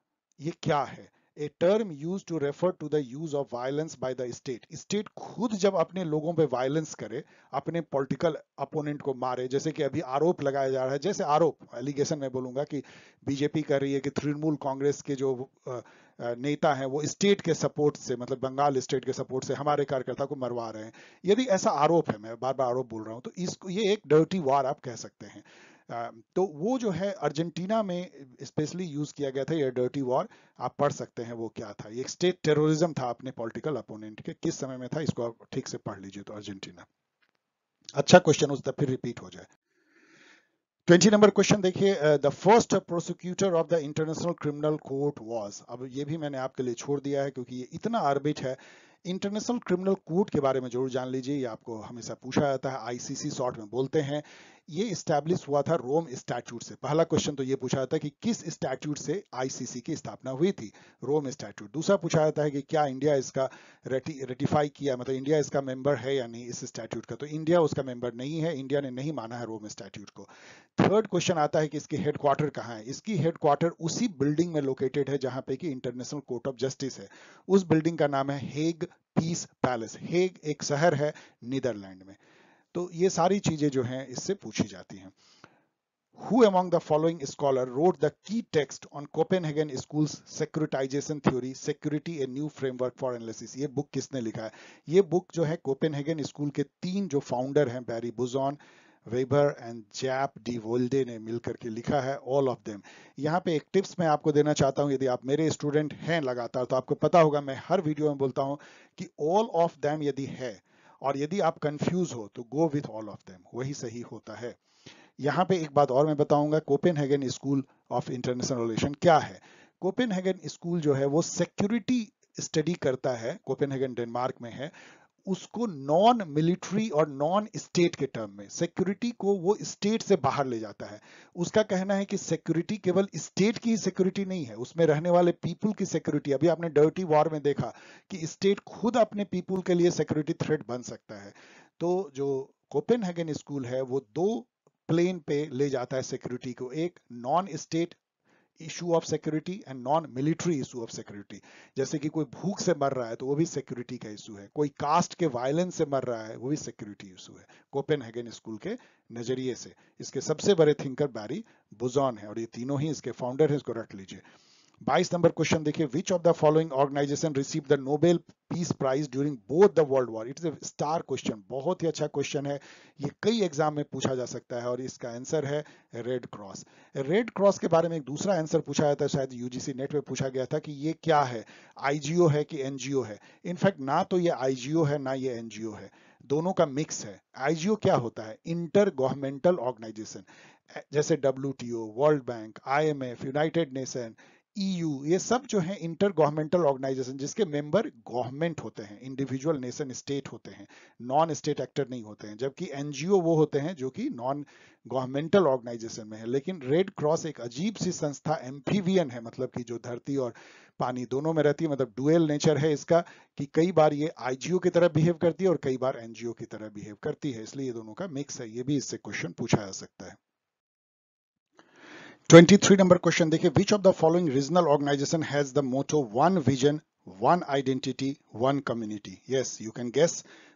ये क्या है a term use to refer to the use of violence by the state state खुद जब अपने लोगों पे वायलेंस करे अपने पॉलिटिकल अपोनेंट को मारे जैसे कि अभी आरोप लगाया जा रहा है जैसे आरोप एलिगेशन में बोलूंगा कि बीजेपी कर रही है कि तृणमूल कांग्रेस के जो नेता हैं वो स्टेट के सपोर्ट से मतलब बंगाल स्टेट के सपोर्ट से हमारे कार्यकर्ता को मरवा रहे हैं यदि ऐसा आरोप है मैं बार बार आरोप बोल रहा हूँ तो इसको ये एक डर्टी वार आप कह सकते हैं तो वो जो है अर्जेंटीना में स्पेशली यूज किया गया था ये डर्टी वॉर आप पढ़ सकते हैं वो क्या था ये स्टेट टेररिज्म था अपने पॉलिटिकल अपोनेंट के किस समय में था इसको आप ठीक से पढ़ लीजिए तो अर्जेंटीना अच्छा क्वेश्चन उस फिर रिपीट हो जाए ट्वेंटी नंबर क्वेश्चन देखिए the first prosecutor of the international criminal court was अब ये भी मैंने आपके लिए छोड़ दिया है क्योंकि ये इतना आर्बिट है इंटरनेशनल क्रिमिनल कोर्ट के बारे में जरूर जान लीजिए ये आपको हमेशा पूछा जाता है आईसीसी शॉर्ट में बोलते हैं ये स्टैब्लिश हुआ था रोम स्टैट्यूट से पहला क्वेश्चन तो ये पूछा था कि किस स्टैट्यूट से आईसीसी की स्थापना हुई थी रोम स्टैट्यूट दूसरा पूछा जाता है कि क्या इंडिया इसका रेटिफाई किया मतलब इंडिया इसका मेंबर है या नहीं इस स्टैट्यूट का तो इंडिया उसका मेंबर नहीं है इंडिया ने नहीं माना है रोम स्टैट्यूट को थर्ड क्वेश्चन आता है कि इसकी हेडक्वार्टर कहाँ है इसकी हेडक्वार्टर उसी बिल्डिंग में लोकेटेड है जहां पे कि इंटरनेशनल कोर्ट ऑफ जस्टिस है उस बिल्डिंग का नाम है हेग पीस पैलेस हेग एक शहर है नीदरलैंड में तो ये सारी चीजें जो हैं इससे पूछी जाती हैं Who among the following scholar wrote the key text on Copenhagen School's securitization theory, security a new framework for analysis? ये बुक किसने लिखा है ये बुक जो है कोपेनहेगन स्कूल के तीन जो फाउंडर हैं Barry Buzan Waever and Jaap de Wilde ने मिलकर के लिखा है ऑल ऑफ देम यहाँ पे एक टिप्स मैं आपको देना चाहता हूँ यदि आप मेरे स्टूडेंट हैं लगातार तो आपको पता होगा मैं हर वीडियो में बोलता हूँ कि ऑल ऑफ देम यदि है और यदि आप कंफ्यूज हो तो go with all of them वही सही होता है यहाँ पे एक बात और मैं बताऊंगा Copenhagen school of international relation क्या है कोपेन हैगन स्कूल जो है वो सिक्योरिटी स्टडी करता है कोपेन हैगन डेनमार्क में है उसको नॉन मिलिट्री और नॉन स्टेट के टर्म में सिक्योरिटी को वो स्टेट से बाहर ले जाता है उसका कहना है कि सिक्योरिटी केवल स्टेट की ही सिक्योरिटी नहीं है उसमें रहने वाले पीपल की सिक्योरिटी अभी आपने डर्टी वॉर में देखा कि स्टेट खुद अपने पीपल के लिए सिक्योरिटी थ्रेट बन सकता है तो जो कोपेन स्कूल है वो दो प्लेन पे ले जाता है सिक्योरिटी को एक non state issue of security and non military issue of security जैसे कि कोई भूख से मर रहा है तो वो भी सिक्योरिटी का इशू है कोई कास्ट के वायलेंस से मर रहा है वो भी सिक्योरिटी इशू है कोपेनहेगन स्कूल के नजरिए से इसके सबसे बड़े थिंकर बैरी बुजॉन है और ये तीनों ही इसके फाउंडर है इसको रख लीजिए बाईस नंबर क्वेश्चन देखिए which of the following organisation receive the Nobel peace prize during both the world war it's a star question बहुत ही अच्छा क्वेश्चन है ये कई एग्जाम में पूछा जा सकता है और इसका आंसर है रेड क्रॉस रेड क्रॉस के बारे में एक दूसरा आंसर पूछा जाता है शायद यूजीसी नेट पे पूछा गया था कि ये क्या है आईजीओ है कि एनजीओ है इनफैक्ट ना तो ये आईजीओ है ना ये एनजीओ है दोनों का मिक्स है आईजीओ क्या होता है इंटर गवर्नमेंटल ऑर्गेनाइजेशन जैसे W world bank I United Nation EU e ये सब जो है इंटर गवर्नमेंटल ऑर्गेनाइजेशन जिसके मेंबर गवर्नमेंट होते हैं इंडिविजुअल नेशन स्टेट होते हैं नॉन स्टेट एक्टर नहीं होते हैं जबकि एनजीओ वो होते हैं जो कि नॉन गवर्नमेंटल ऑर्गेनाइजेशन में है लेकिन रेड क्रॉस एक अजीब सी संस्था एम्फीवियन है मतलब कि जो धरती और पानी दोनों में रहती है मतलब डुएल नेचर है इसका कि कई बार ये आईजीओ की तरह बिहेव करती है और कई बार एनजीओ की तरह बिहेव करती है इसलिए ये दोनों का मिक्स है ये भी इससे क्वेश्चन पूछा जा सकता है 23 नंबर क्वेश्चन देखिए which of the following regional organisation has the motto one vision one identity one community yes you can guess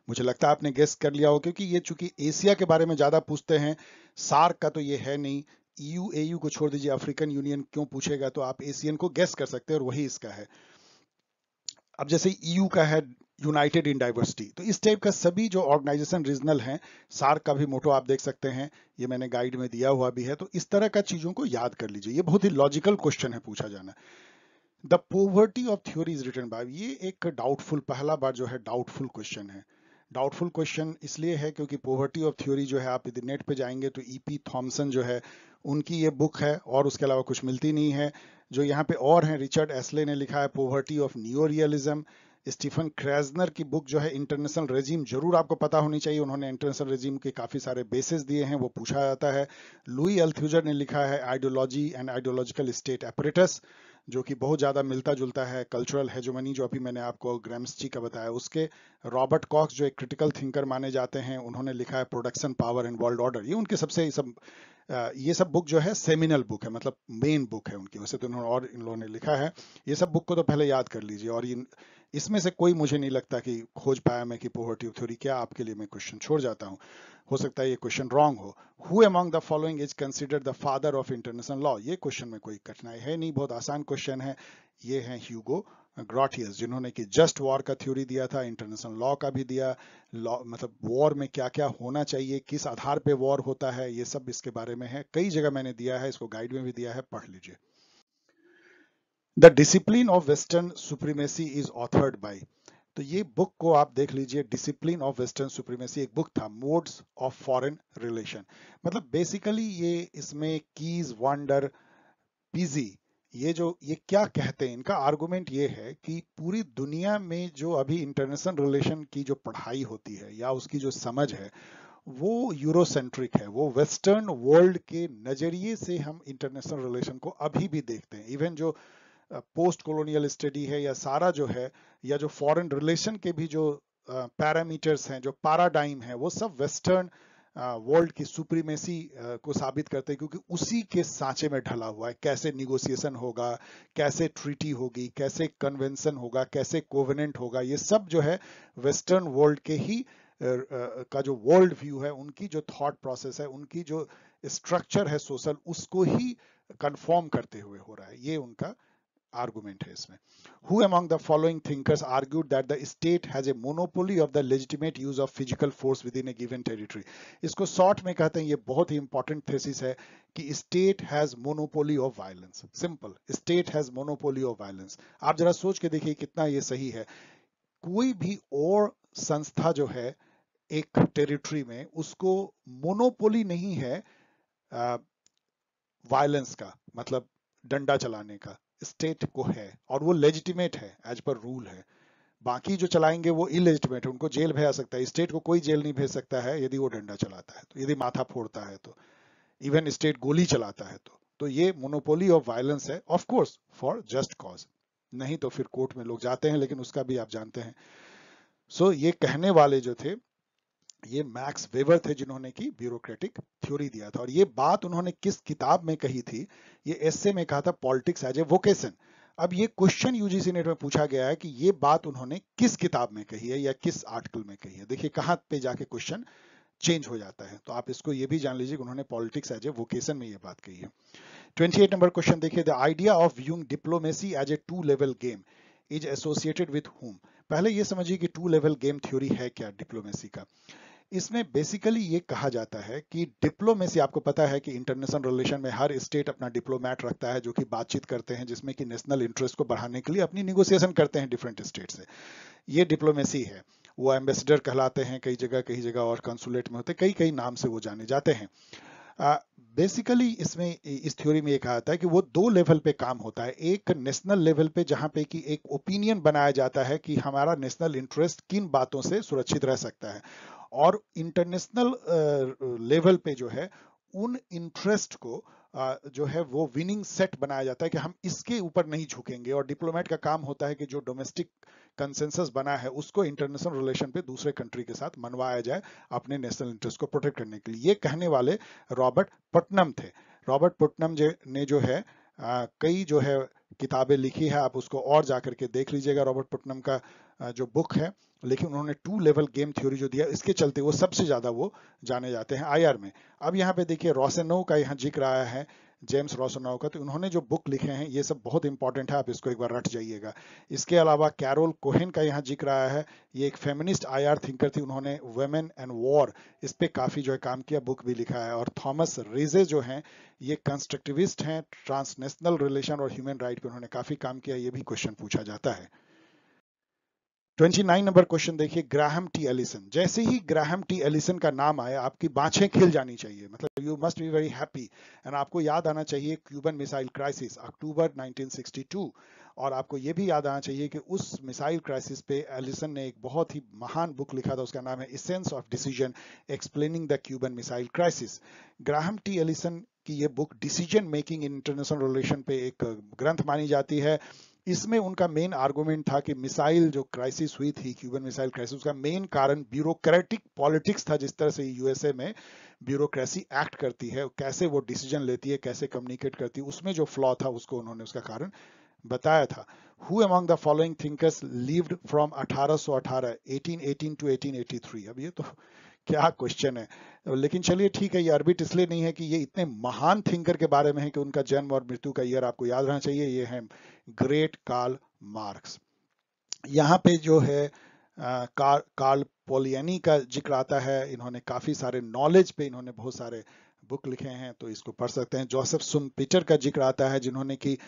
मुझे लगता है आपने गेस कर लिया हो क्योंकि ये चूंकि एशिया के बारे में ज्यादा पूछते हैं सार का तो ये है नहीं यू e एयू को छोड़ दीजिए अफ्रीकन यूनियन क्यों पूछेगा तो आप एशियन को गेस कर सकते हैं और वही इसका है अब जैसे ईयू e का है यूनाइटेड इन डाइवर्सिटी तो इस टाइप का सभी जो ऑर्गेनाइजेशन रीजनल हैं सार्क का भी मोटो आप देख सकते हैं ये मैंने गाइड में दिया हुआ भी है तो इस तरह का चीजों को याद कर लीजिए ये बहुत ही लॉजिकल क्वेश्चन है पूछा जाना the poverty of theory is written by ये एक डाउटफुल पहला बार जो है डाउटफुल क्वेश्चन है डाउटफुल क्वेश्चन इसलिए है क्योंकि पोवर्टी ऑफ थ्योरी जो है आप यदि नेट पे जाएंगे तो ईपी e थॉमसन जो है उनकी ये बुक है और उसके अलावा कुछ मिलती नहीं है जो यहाँ पे और हैं रिचर्ड एसले ने लिखा है poverty of new realism Stephen Krasner की बुक जो है इंटरनेशनल रेजीम जरूर आपको पता होनी चाहिए उन्होंने इंटरनेशनल रेजीम के काफ़ी सारे बेसिस दिए हैं वो पूछा जाता है लुई अल्थ्यूजर ने लिखा है ideology and ideological state apparatus जो कि बहुत ज़्यादा मिलता जुलता है कल्चरल हेजोमनी जो अभी मैंने आपको ग्रेम्सची का बताया उसके रॉबर्ट कॉक्स जो एक क्रिटिकल थिंकर माने जाते हैं उन्होंने लिखा है production power and world order ये उनके सबसे सब ये सब बुक जो है सेमिनल बुक है मतलब मेन बुक है उनकी वैसे तो उन्होंने और इन लोगों ने लिखा है ये सब बुक को तो पहले याद कर लीजिए और इन इसमें से कोई मुझे नहीं लगता कि खोज पाया मैं कि पोवर्टी थ्योरी क्या आपके लिए मैं क्वेश्चन छोड़ जाता हूँ हो सकता है ये क्वेश्चन रॉन्ग हो who among the following is consider the father of international law ये क्वेश्चन में कोई कठिनाई है नहीं बहुत आसान क्वेश्चन है ये है ह्यूगो ग्रॉटियस जिन्होंने कि जस्ट वॉर का थ्योरी दिया था इंटरनेशनल लॉ का भी दिया लॉ मतलब वॉर में क्या क्या होना चाहिए किस आधार पे वॉर होता है ये सब इसके बारे में है कई जगह मैंने दिया है इसको गाइड में भी दिया है पढ़ लीजिए the discipline of western supremacy is authored by तो ये बुक को आप देख लीजिए डिसिप्लिन ऑफ वेस्टर्न सुप्रीमेसी एक बुक था मोड्स ऑफ फॉरेन रिलेशन मतलब बेसिकली ये इसमें कीज वंडर पीजी ये जो ये क्या कहते हैं इनका आर्गुमेंट ये है कि पूरी दुनिया में जो अभी इंटरनेशनल रिलेशन की जो पढ़ाई होती है या उसकी जो समझ है वो यूरोसेंट्रिक है वो वेस्टर्न वर्ल्ड के नज़रिए से हम इंटरनेशनल रिलेशन को अभी भी देखते हैं इवन जो पोस्ट कॉलोनियल स्टडी है या सारा जो है या जो फॉरेन रिलेशन के भी जो पैरामीटर्स हैं जो पैराडाइम है वो सब वेस्टर्न वर्ल्ड की सुप्रीमेसी को साबित करते हैं क्योंकि उसी के सांचे में ढला हुआ है कैसे निगोसिएशन होगा कैसे ट्रीटी होगी कैसे कन्वेंशन होगा कैसे कोवेनेंट होगा ये सब जो है वेस्टर्न वर्ल्ड के ही का जो वर्ल्ड व्यू है उनकी जो थॉट प्रोसेस है उनकी जो स्ट्रक्चर है सोशल उसको ही कंफर्म करते हुए हो रहा है ये उनका आर्गूमेंट है इसमें who among the following thinkers argued that the state has a monopoly of the legitimate use of physical force within a given territory इसको शॉर्ट में कहते हैं ये बहुत ही इंपॉर्टेंट थेसिस है कि state has monopoly of violence simple state has monopoly of violence आप जरा सोच के देखिए कितना ये सही है कोई भी और संस्था जो है एक टेरिटरी में उसको मोनोपोली नहीं है वायलेंस का मतलब डंडा चलाने का स्टेट को है और वो लेजिटिमेट है एज पर रूल है बाकी जो चलाएंगे वो इलेजिटिमेट है उनको जेल भेजा सकता है स्टेट को कोई जेल नहीं भेज सकता है यदि वो डंडा चलाता है तो यदि माथा फोड़ता है तो इवन स्टेट गोली चलाता है तो तो ये मोनोपोली ऑफ वायलेंस है of course for just cause नहीं तो फिर कोर्ट में लोग जाते हैं लेकिन उसका भी आप जानते हैं सो so, ये कहने वाले जो थे ये मैक्स वेबर थे जिन्होंने की ब्यूरोक्रेटिक थ्योरी दिया था और ये बात उन्होंने किस किताब में कही थी ये एसए में कहा था पॉलिटिक्स एज ए वोकेशन अब ये क्वेश्चन यूजीसी नेट में पूछा गया है कि ये बात उन्होंने किस किताब में कही है या किस आर्टिकल में कही है देखिए कहां पे जाके क्वेश्चन चेंज हो जाता है तो आप इसको ये भी जान लीजिए कि उन्होंने पॉलिटिक्स एज ए वोकेशन में ये बात कही है 28 नंबर क्वेश्चन देखिए the idea of viewing diplomacy as a two level game is associated with whom पहले ये समझिए कि टू लेवल गेम थ्योरी है क्या डिप्लोमेसी का इसमें बेसिकली ये कहा जाता है कि डिप्लोमेसी आपको पता है कि इंटरनेशनल रिलेशन में हर स्टेट अपना डिप्लोमैट रखता है जो कि बातचीत करते हैं जिसमें कि नेशनल इंटरेस्ट को बढ़ाने के लिए अपनी निगोसिएशन करते हैं डिफरेंट स्टेट से ये डिप्लोमेसी है वो एम्बेसडर कहलाते हैं कई जगह कई जगह और कंसुलेट में होते कई कई नाम से वो जाने जाते हैं बेसिकली uh, इसमें इस थ्योरी में ये कहा जाता है कि वो दो लेवल पे काम होता है एक नेशनल लेवल पे जहाँ पे कि एक ओपिनियन बनाया जाता है कि हमारा नेशनल इंटरेस्ट किन बातों से सुरक्षित रह सकता है और इंटरनेशनल लेवल uh, पे जो है उन इंटरेस्ट को uh, जो है वो विनिंग सेट बनाया जाता है कि हम इसके ऊपर नहीं झुकेंगे और डिप्लोमेट का काम होता है कि जो डोमेस्टिक कंसेंसस बना है उसको इंटरनेशनल रिलेशन पे दूसरे कंट्री के साथ मनवाया जाए अपने नेशनल इंटरेस्ट को प्रोटेक्ट करने के लिए ये कहने वाले रॉबर्ट पटनम थे रॉबर्ट पटनम ने जो है आ, uh, कई जो है किताबें लिखी है आप उसको और जाकर के देख लीजिएगा रॉबर्ट पुटनम का जो बुक है लेकिन उन्होंने टू लेवल गेम थ्योरी जो दिया इसके चलते वो सबसे ज़्यादा वो जाने जाते हैं आईआर में अब यहाँ पे देखिए रोसेनो का यहाँ जिक्र आया है जेम्स रोसेनो का तो उन्होंने जो बुक लिखे हैं ये सब बहुत इंपॉर्टेंट है आप इसको एक बार रट जाइएगा इसके अलावा कैरोल कोहेन का यहाँ जिक्र आया है ये एक फेमिनिस्ट आई थिंकर थी उन्होंने वेमेन एंड वॉर इस पर काफ़ी जो है काम किया बुक भी लिखा है और थॉमस रेजे जो है ये कंस्ट्रक्टिविस्ट हैं ट्रांसनेशनल रिलेशन और ह्यूमन राइट पर उन्होंने काफ़ी काम किया ये भी क्वेश्चन पूछा जाता है 29 नंबर क्वेश्चन देखिए ग्राहम टी एलिसन जैसे ही ग्राहम टी एलिसन का नाम आया आपकी बाछे खिल जानी चाहिए मतलब you must be very happy and आपको याद आना चाहिए क्यूबन मिसाइल क्राइसिस अक्टूबर 1962 और आपको ये भी याद आना चाहिए कि उस मिसाइल क्राइसिस पे एलिसन ने एक बहुत ही महान बुक लिखा था उसका नाम है essence of decision explaining the Cuban missile crisis Graham T Allison की ये book decision making in international relation पे एक ग्रंथ मानी जाती है इसमें उनका मेन आर्गुमेंट था कि मिसाइल जो क्राइसिस हुई थी क्यूबन मिसाइल क्राइसिस का मेन कारण ब्यूरोक्रेटिक पॉलिटिक्स था जिस तरह से यूएसए में ब्यूरोक्रेसी एक्ट करती है कैसे वो डिसीजन लेती है कैसे कम्युनिकेट करती है उसमें जो फ्लॉ था उसको उन्होंने उसका कारण बताया था who among the following thinkers lived from 1818 1818 to 1883 अब ये तो क्या क्वेश्चन है लेकिन चलिए ठीक है ये ऑर्बिट इसलिए नहीं है कि ये इतने महान थिंकर के बारे में है कि उनका जन्म और मृत्यु का ईयर आपको याद रहना चाहिए ये है ग्रेट कार्ल मार्क्स यहाँ पे जो है कार, कार्ल पोलियनी का जिक्र आता है इन्होंने काफी सारे नॉलेज पे इन्होंने बहुत सारे बुक लिखे हैं तो इसको पढ़ सकते हैं जोसेफ सुन पीटर का जिक्र आता है जिन्होंने की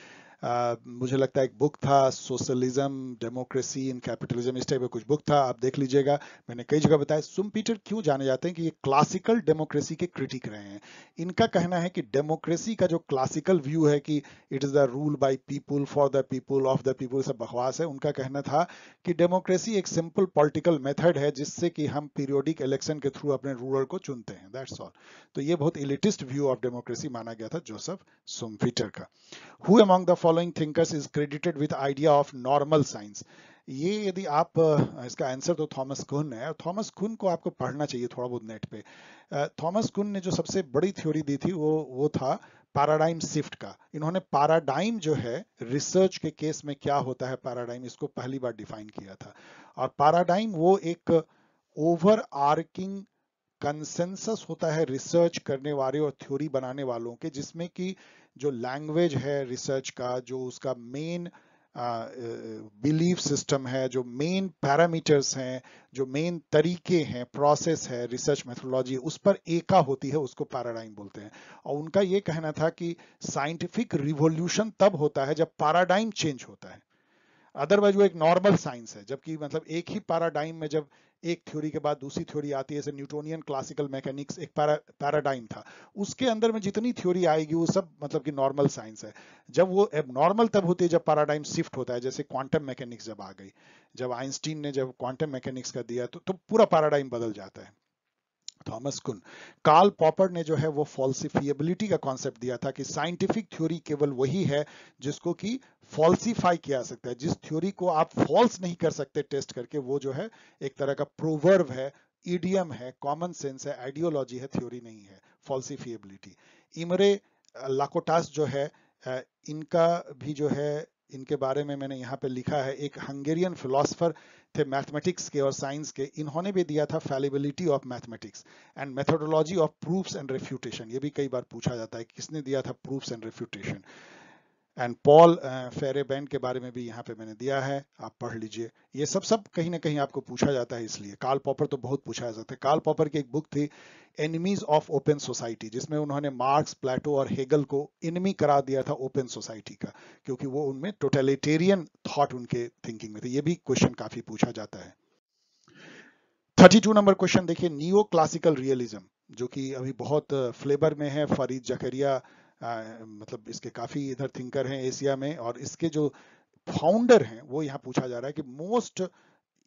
मुझे लगता है एक बुक था सोशलिज्म डेमोक्रेसी इन कैपिटलिज्म इस टाइप का कुछ बुक था आप देख लीजिएगा मैंने कई जगह बताया सुम पीटर क्यों जाने जाते हैं कि ये क्लासिकल डेमोक्रेसी के क्रिटिक रहे हैं इनका कहना है कि डेमोक्रेसी का जो क्लासिकल व्यू है कि it is the rule by people for the people of the people सब बकवास है उनका कहना था कि डेमोक्रेसी एक सिंपल पॉलिटिकल मेथड है जिससे कि हम पीरियोडिक इलेक्शन के थ्रू अपने रूलर को चुनते हैं दैट्स ऑल तो ये बहुत इलिटिस्ट व्यू ऑफ डेमोक्रेसी माना गया था जोसेफ पीटर का who among the following thinkers is credited with idea of normal science ये यदि आप इसका आंसर तो थॉमस कुन है थॉमस कुन को आपको पढ़ना चाहिए थोड़ा बहुत नेट पे थॉमस कुन ने जो सबसे बड़ी थ्योरी दी थी वो वो था पैराडाइम शिफ्ट का इन्होंने पैराडाइम जो है रिसर्च के केस में क्या होता है पैराडाइम इसको पहली बार डिफाइन किया था और पैराडाइम वो एक ओवर आर्किंग कंसेंसस होता है रिसर्च करने वाले और थ्योरी बनाने वालों के जिसमें कि जो लैंग्वेज है रिसर्च का जो उसका मेन बिलीफ सिस्टम है जो मेन पैरामीटर्स हैं जो मेन तरीके हैं प्रोसेस है रिसर्च मेथोलॉजी उस पर एका होती है उसको पैराडाइम बोलते हैं और उनका ये कहना था कि साइंटिफिक रिवोल्यूशन तब होता है जब पैराडाइम चेंज होता है अदरवाइज वो एक नॉर्मल साइंस है जबकि मतलब एक ही पैराडाइम में जब एक थ्योरी के बाद दूसरी थ्योरी आती है जैसे न्यूटोनियन क्लासिकल मैकेनिक्स एक पैरा, पैराडाइम था उसके अंदर में जितनी थ्योरी आएगी वो सब मतलब कि नॉर्मल साइंस है जब वो नॉर्मल तब होती है जब पैराडाइम शिफ्ट होता है जैसे क्वांटम मैकेनिक्स जब आ गई जब आइंस्टीन ने जब क्वांटम मैकेनिक्स का दिया तो, तो पूरा पैराडाइम बदल जाता है थॉमस कुन कार्ल पॉपर ने जो है वो फॉल्सिफिएबिलिटी का कॉन्सेप्ट दिया था कि साइंटिफिक थ्योरी केवल वही है जिसको कि फॉल्सिफाई किया जा सकता है जिस थ्योरी को आप फॉल्स नहीं कर सकते टेस्ट करके वो जो है एक तरह का प्रोवर्व है ईडीएम है कॉमन सेंस है आइडियोलॉजी है थ्योरी नहीं है फॉल्सिफिएबिलिटी इमरे लाकोटास जो है इनका भी जो है इनके बारे में मैंने यहाँ पे लिखा है एक हंगेरियन फिलोसफर थे मैथमेटिक्स के और साइंस के इन्होंने भी दिया था fallibility of mathematics and methodology of proofs and refutation ये भी कई बार पूछा जाता है किसने दिया था proofs and refutation and Paul Feyerabend के बारे में भी यहाँ पे मैंने दिया है आप पढ़ लीजिए ये सब सब कहीं ना कहीं आपको पूछा जाता है इसलिए कार्ल पॉपर तो बहुत पूछा जाता है कार्ल पॉपर की एक बुक थी एनिमीज ऑफ ओपन सोसाइटी जिसमें उन्होंने मार्क्स प्लेटो और हेगल को इनमी करा दिया था ओपन सोसाइटी का क्योंकि वो उनमें टोटेलिटेरियन थॉट उनके थिंकिंग में थे ये भी क्वेश्चन काफी पूछा जाता है 32 नंबर क्वेश्चन देखिए नियो क्लासिकल रियलिज्म जो कि अभी बहुत फ्लेवर uh, में है फरीद जकरिया मतलब इसके काफ़ी इधर थिंकर हैं एशिया में और इसके जो फाउंडर हैं वो यहाँ पूछा जा रहा है कि मोस्ट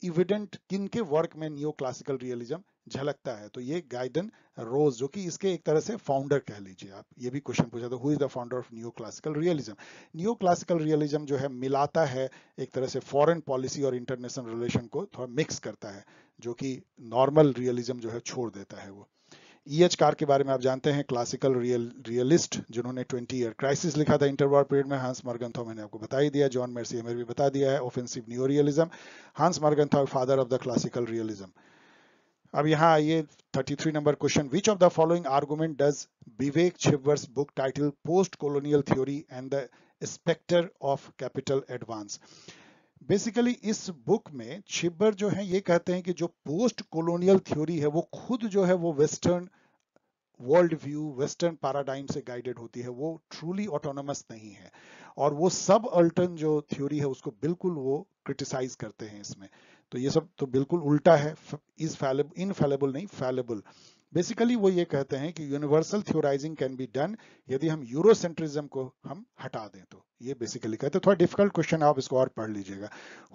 इविडेंट किन के वर्क में नियो क्लासिकल रियलिज्म झलकता है तो ये गाइडन रोज जो कि इसके एक तरह से फाउंडर कह लीजिए आप ये भी क्वेश्चन पूछा था who is the founder of new classical realism new classical realism जो है मिलाता है एक तरह से फॉरेन पॉलिसी और इंटरनेशनल रिलेशन को थोड़ा मिक्स करता है जो कि नॉर्मल रियलिज्म जो है छोड़ देता है वो ई e एच कार के बारे में आप जानते हैं क्लासिकल रियल रियलिस्ट जिन्होंने 20 ईयर क्राइसिस लिखा था इंटरवॉर पीरियड में हांस मर्गनथाव मैंने आपको बता ही दिया जॉन मेर्सी भी बता दिया है offensive new realism Hans Morgenthau father of the classical realism अब यहाँ आइए 33 number question which of the following argument does Vivek Chibber's book titled post colonial theory and the spectre of capital advance basically इस book में छिब्बर जो है ये कहते हैं कि जो पोस्ट कोलोनियल थ्योरी है वो खुद जो है वो western world view western paradigm से गाइडेड होती है वो ट्रूली ऑटोनमस नहीं है और वो सब अल्टर्न जो थ्योरी है उसको बिल्कुल वो क्रिटिसाइज करते हैं इसमें तो ये सब तो बिल्कुल उल्टा है इज फैलेबल नहीं फैलेबल बेसिकली वो ये कहते हैं कि universal theorising can be done यदि हम यूरोसेंट्रिज्म को हम हटा दें तो ये बेसिकली कहते हैं थोड़ा डिफिकल्ट क्वेश्चन आप इसको और पढ़ लीजिएगा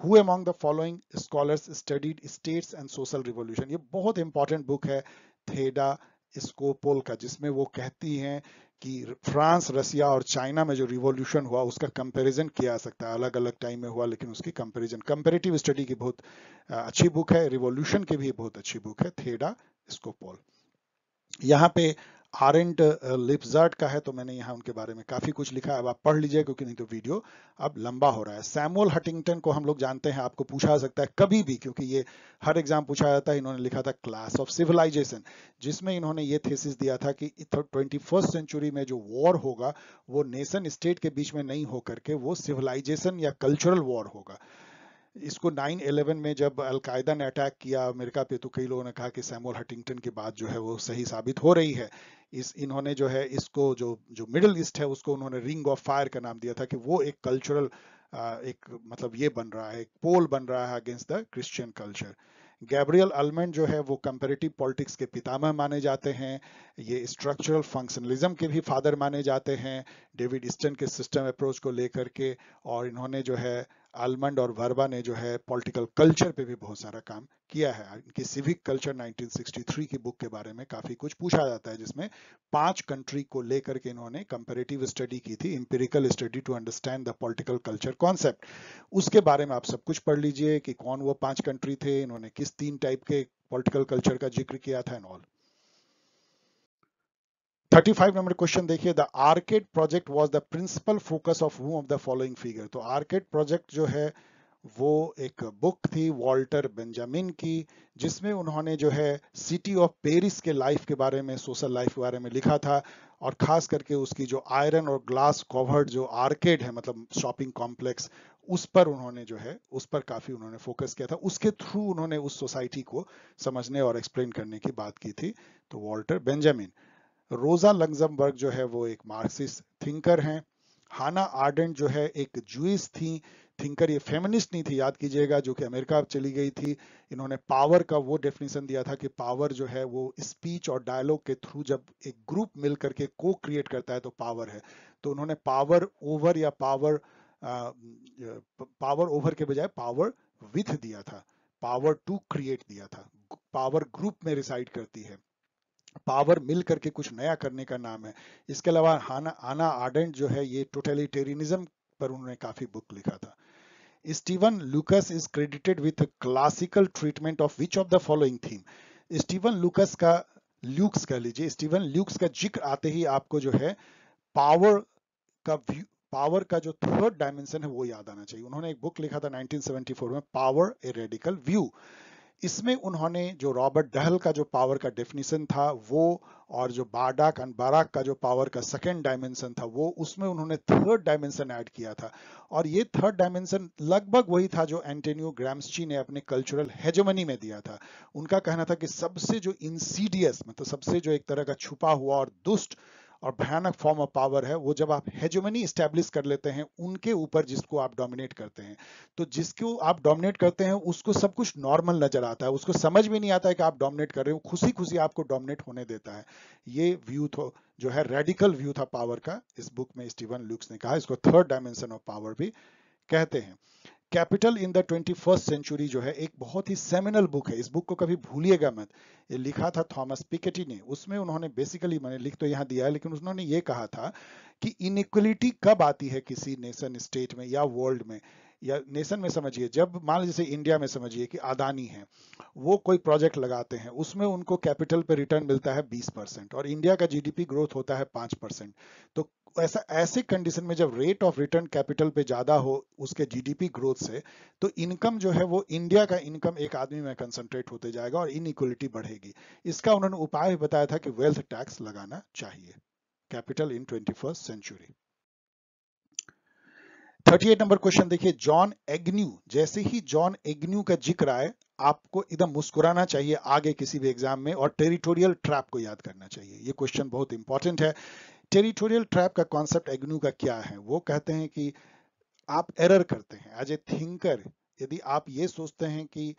who among the following scholars studied states and social revolution ये बहुत इंपॉर्टेंट बुक है थेडा स्कोपोल का जिसमें वो कहती हैं कि फ्रांस रसिया और चाइना में जो रिवॉल्यूशन हुआ उसका कंपैरिजन किया जा सकता है अलग अलग टाइम में हुआ लेकिन उसकी कंपैरिजन कंपेरेटिव स्टडी की बहुत अच्छी बुक है रिवॉल्यूशन की भी बहुत अच्छी बुक है थेडा स्कोपोल यहाँ पे आरेंट लिपजार्ट का है तो मैंने यहाँ उनके बारे में काफ़ी कुछ लिखा है अब आप पढ़ लीजिए क्योंकि नहीं तो वीडियो अब लंबा हो रहा है सैमुअल हटिंगटन को हम लोग जानते हैं आपको पूछा सकता है कभी भी क्योंकि ये हर एग्जाम पूछा जाता है इन्होंने लिखा था क्लास ऑफ सिविलाइजेशन जिसमें इन्होंने ये थेसिस दिया था कि ट्वेंटी सेंचुरी में जो वॉर होगा वो नेशन स्टेट के बीच में नहीं होकर के वो सिविलाइजेशन या कल्चरल वॉर होगा इसको 9/11 में जब अलकायदा ने अटैक किया अमेरिका पे तो कई लोगों ने कहा कि सैमुअल हटिंगटन की बात जो है वो सही साबित हो रही है इस इन्होंने जो है इसको जो जो मिडिल ईस्ट है उसको उन्होंने रिंग ऑफ फायर का नाम दिया था कि वो एक कल्चरल एक मतलब ये बन रहा है एक पोल बन रहा है against the Christian culture Gabriel Almond जो है वो कंपेरेटिव पॉलिटिक्स के पितामह माने जाते हैं ये स्ट्रक्चरल फंक्शनलिज्म के भी फादर माने जाते हैं डेविड स्टन के सिस्टम अप्रोच को लेकर के और इन्होंने जो है आलमंड और वर्बा ने जो है पॉलिटिकल कल्चर पे भी बहुत सारा काम किया है इनकी सिविक कल्चर 1963 की बुक के बारे में काफी कुछ पूछा जाता है जिसमें पांच कंट्री को लेकर के इन्होंने कंपेरेटिव स्टडी की थी empirical study to understand the political culture concept उसके बारे में आप सब कुछ पढ़ लीजिए कि कौन वो पांच कंट्री थे इन्होंने किस तीन टाइप के पॉलिटिकल कल्चर का जिक्र किया था एंड ऑल 35 नंबर क्वेश्चन देखिए the Arcade project was the principal focus of whom of the following figure तो आर्केड प्रोजेक्ट जो है वो एक बुक थी वॉल्टर बेंजामिन की जिसमें उन्होंने जो है सिटी ऑफ पेरिस के लाइफ के बारे में सोशल लाइफ के बारे में लिखा था और खास करके उसकी जो आयरन और ग्लास कवर्ड जो आर्केड है मतलब शॉपिंग कॉम्प्लेक्स उस पर उन्होंने जो है उस पर काफी उन्होंने फोकस किया था उसके थ्रू उन्होंने उस सोसाइटी को समझने और एक्सप्लेन करने की बात की थी तो वॉल्टर बेंजामिन रोजा लग्जमबर्ग जो है वो एक मार्क्सिस्ट थिंकर हैं हाना आर्डन जो है एक जुइस थी थिंकर ये फेमिनिस्ट नहीं थी याद कीजिएगा जो कि अमेरिका चली गई थी इन्होंने पावर का वो डेफिनेशन दिया था कि पावर जो है वो स्पीच और डायलॉग के थ्रू जब एक ग्रुप मिल करके को क्रिएट करता है तो पावर है तो उन्होंने पावर ओवर या पावर आ, पावर ओवर के बजाय पावर विथ दिया था पावर टू क्रिएट दिया था पावर ग्रुप में रिसाइड करती है पावर मिल करके कुछ नया करने का नाम है इसके अलावा आना आडेंट जो है ये टोटलिटेरियनिज्म पर उन्होंने काफी बुक लिखा था Steven Lukes is credited with classical treatment of which of the following theme Steven Lukes का ल्यूक्स कह लीजिए स्टीवन ल्यूक्स का जिक्र आते ही आपको जो है पावर का पावर का जो थर्ड डायमेंशन है वो याद आना चाहिए उन्होंने एक बुक लिखा था 1974 में पावर ए रेडिकल व्यू इसमें उन्होंने जो रॉबर्ट डहल का जो पावर का डेफिनेशन था वो और जो बाडाक एंड बाराक का जो पावर का सेकेंड डायमेंशन था वो उसमें उन्होंने थर्ड डायमेंशन ऐड किया था और ये थर्ड डायमेंशन लगभग वही था जो एंटेनियो ग्राम्सची ने अपने कल्चरल हेजमनी में दिया था उनका कहना था कि सबसे जो इंसीडियस मतलब सबसे जो एक तरह का छुपा हुआ और दुष्ट और भयानक फॉर्म ऑफ पावर है वो जब आप हेजोमनी स्टैब्लिश कर लेते हैं उनके ऊपर जिसको आप डोमिनेट करते हैं तो जिसको आप डोमिनेट करते हैं उसको सब कुछ नॉर्मल नजर आता है उसको समझ भी नहीं आता है कि आप डोमिनेट कर रहे हो खुशी खुशी आपको डोमिनेट होने देता है ये व्यू तो जो है रेडिकल व्यू था पावर का इस बुक में स्टीवन लुक्स ने कहा इसको थर्ड डायमेंशन ऑफ पावर भी कहते हैं capital in the twenty first century जो है एक बहुत ही सेमिनल बुक है इस बुक को कभी भूलिएगा मत ये लिखा था थॉमस पिकेटी ने उसमें उन्होंने बेसिकली मैंने लिख तो यहाँ दिया है लेकिन उन्होंने ये कहा था कि इनक्वलिटी कब आती है किसी नेशन स्टेट में या वर्ल्ड में या नेशन में समझिए जब मान लीजिए इंडिया में समझिए कि अदानी है वो कोई प्रोजेक्ट लगाते हैं उसमें उनको कैपिटल पे रिटर्न मिलता है 20 परसेंट और इंडिया का जीडीपी ग्रोथ होता है 5 परसेंट तो ऐसा ऐसे कंडीशन में जब रेट ऑफ रिटर्न कैपिटल पे ज़्यादा हो उसके जीडीपी ग्रोथ से तो इनकम जो है वो इंडिया का इनकम एक आदमी में कंसंट्रेट होते जाएगा और इनइक्वलिटी बढ़ेगी इसका उन्होंने उपाय बताया था कि वेल्थ टैक्स लगाना चाहिए capital in twenty century 38 number question देखिए जॉन एग्न्यू जैसे ही जॉन एग्न्यू का जिक्र आए आपको एकदम मुस्कुराना चाहिए आगे किसी भी एग्जाम में और टेरिटोरियल ट्रैप को याद करना चाहिए ये क्वेश्चन बहुत इंपॉर्टेंट है टेरिटोरियल ट्रैप का कॉन्सेप्ट एग्न्यू का क्या है वो कहते हैं कि आप एरर करते हैं एज ए थिंकर यदि आप ये सोचते हैं कि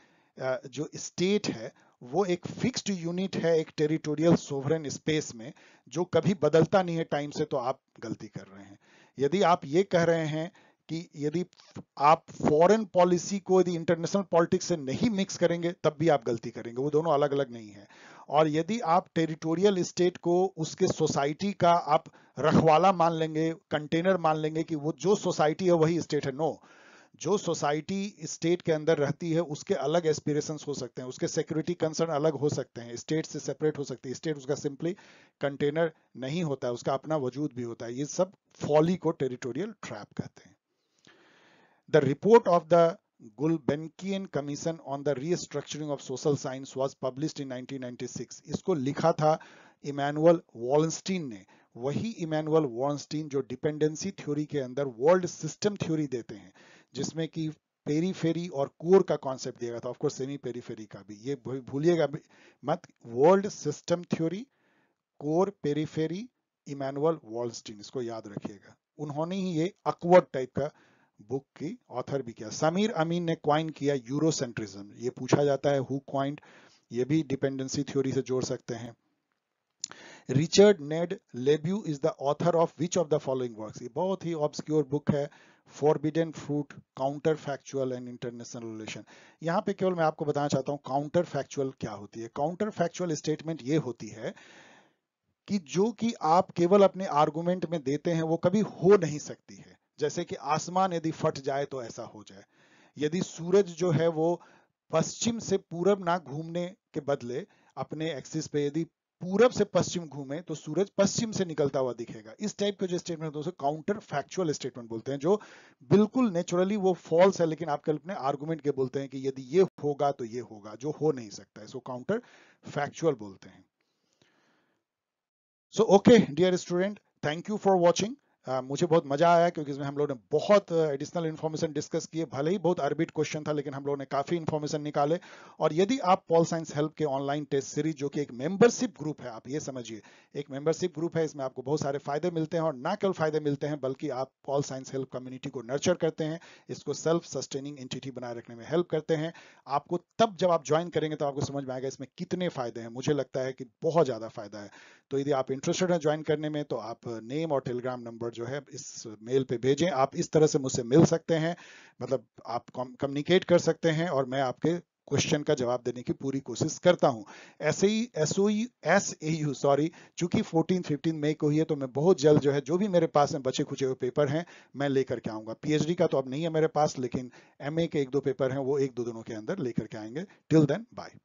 जो स्टेट है वो एक फिक्स्ड यूनिट है एक टेरिटोरियल सोवरेन स्पेस में जो कभी बदलता नहीं है टाइम से तो आप गलती कर रहे हैं यदि आप ये कह रहे हैं कि यदि आप फॉरेन पॉलिसी को यदि इंटरनेशनल पॉलिटिक्स से नहीं मिक्स करेंगे तब भी आप गलती करेंगे वो दोनों अलग अलग नहीं है और यदि आप टेरिटोरियल स्टेट को उसके सोसाइटी का आप रखवाला मान लेंगे कंटेनर मान लेंगे कि वो जो सोसाइटी है वही स्टेट है नो जो सोसाइटी स्टेट के अंदर रहती है उसके अलग एस्पिरेशंस हो सकते हैं उसके सिक्योरिटी कंसर्न अलग हो सकते हैं स्टेट से सेपरेट हो सकती है स्टेट उसका सिंपली कंटेनर नहीं होता है उसका अपना वजूद भी होता है ये सब फॉली को टेरिटोरियल ट्रैप कहते हैं The report of the Gulbenkian Commission on the Restructuring of Social Science was published in 1996 इसको लिखा था इमैनुअल वॉलस्टीन ने वही इमैनुअल वॉलस्टीन जो डिपेंडेंसी थ्योरी के अंदर वर्ल्ड सिस्टम थ्योरी देते हैं जिसमें कि पेरीफेरी और कोर का कॉन्सेप्ट दिया गया था ऑफकोर्स सेमी पेरीफेरी का भी ये भूलिएगा मत world system theory core periphery Immanuel Wallerstein इसको याद रखिएगा उन्होंने ही ये अकवर्ड टाइप का बुक की ऑथर भी किया समीर अमीन ने क्वाइन किया यूरोसेंट्रिज्म ये पूछा जाता है हु क्वाइंट ये भी डिपेंडेंसी थ्योरी से जोड़ सकते हैं Richard Ned Lebow is the author of which of the following works ये बहुत ही ऑब्सक्योर बुक है forbidden fruit counterfactual and international relation यहाँ पे केवल मैं आपको बताना चाहता हूँ काउंटर फैक्चुअल क्या होती है काउंटर फैक्चुअल स्टेटमेंट ये होती है कि जो कि आप केवल अपने आर्गुमेंट में देते हैं वो कभी हो नहीं सकती है जैसे कि आसमान यदि फट जाए तो ऐसा हो जाए यदि सूरज जो है वो पश्चिम से पूरब ना घूमने के बदले अपने एक्सिस पे यदि पूरब से पश्चिम घूमे तो सूरज पश्चिम से निकलता हुआ दिखेगा इस टाइप के जो स्टेटमेंट दोस्तों काउंटर फैक्चुअल स्टेटमेंट बोलते हैं जो बिल्कुल नेचुरली वो फॉल्स है लेकिन आपके अपने आर्गुमेंट के बोलते हैं कि यदि ये होगा तो ये होगा जो हो नहीं सकता इसको काउंटर फैक्चुअल बोलते हैं so okay dear student thank you for watching मुझे बहुत मजा आया क्योंकि इसमें हम लोगों ने बहुत एडिशनल इन्फॉर्मेशन डिस्कस किए भले ही बहुत अरबिट क्वेश्चन था लेकिन हम लोगों ने काफी इन्फॉर्मेशन निकाले और यदि आप पॉल साइंस हेल्प के ऑनलाइन टेस्ट सीरीज जो कि एक मेंबरशिप ग्रुप है आप ये समझिए एक मेंबरशिप ग्रुप है इसमें आपको बहुत सारे फायदे मिलते हैं और ना केवल फायदे मिलते हैं बल्कि आप पॉल साइंस हेल्प कम्युनिटी को नर्चर करते हैं इसको सेल्फ सस्टेनिंग एंटिटी बनाए रखने में हेल्प करते हैं आपको तब जब आप ज्वाइन करेंगे तो आपको समझ में आएगा इसमें कितने फायदे हैं मुझे लगता है कि बहुत ज्यादा फायदा है तो यदि आप इंटरेस्टेड हैं ज्वाइन करने में तो आप नेम और टेलीग्राम नंबर जो है इस मेल पे भेजें आप इस तरह से मुझसे मिल सकते हैं मतलब आप कम्युनिकेट कर सकते हैं और मैं आपके क्वेश्चन का जवाब देने की पूरी कोशिश करता हूं ऐसे ही एस ओ एस ए यू सॉरी चूंकि फोर्टीन फिफ्टीन मई को ही है तो मैं बहुत जल्द जो है जो भी मेरे पास में बचे खुचे हुए पेपर हैं मैं लेकर के आऊंगा पीएचडी का तो अब नहीं है मेरे पास लेकिन एमए के एक दो पेपर हैं वो एक दो दिनों के अंदर लेकर के आएंगे टिल देन बाय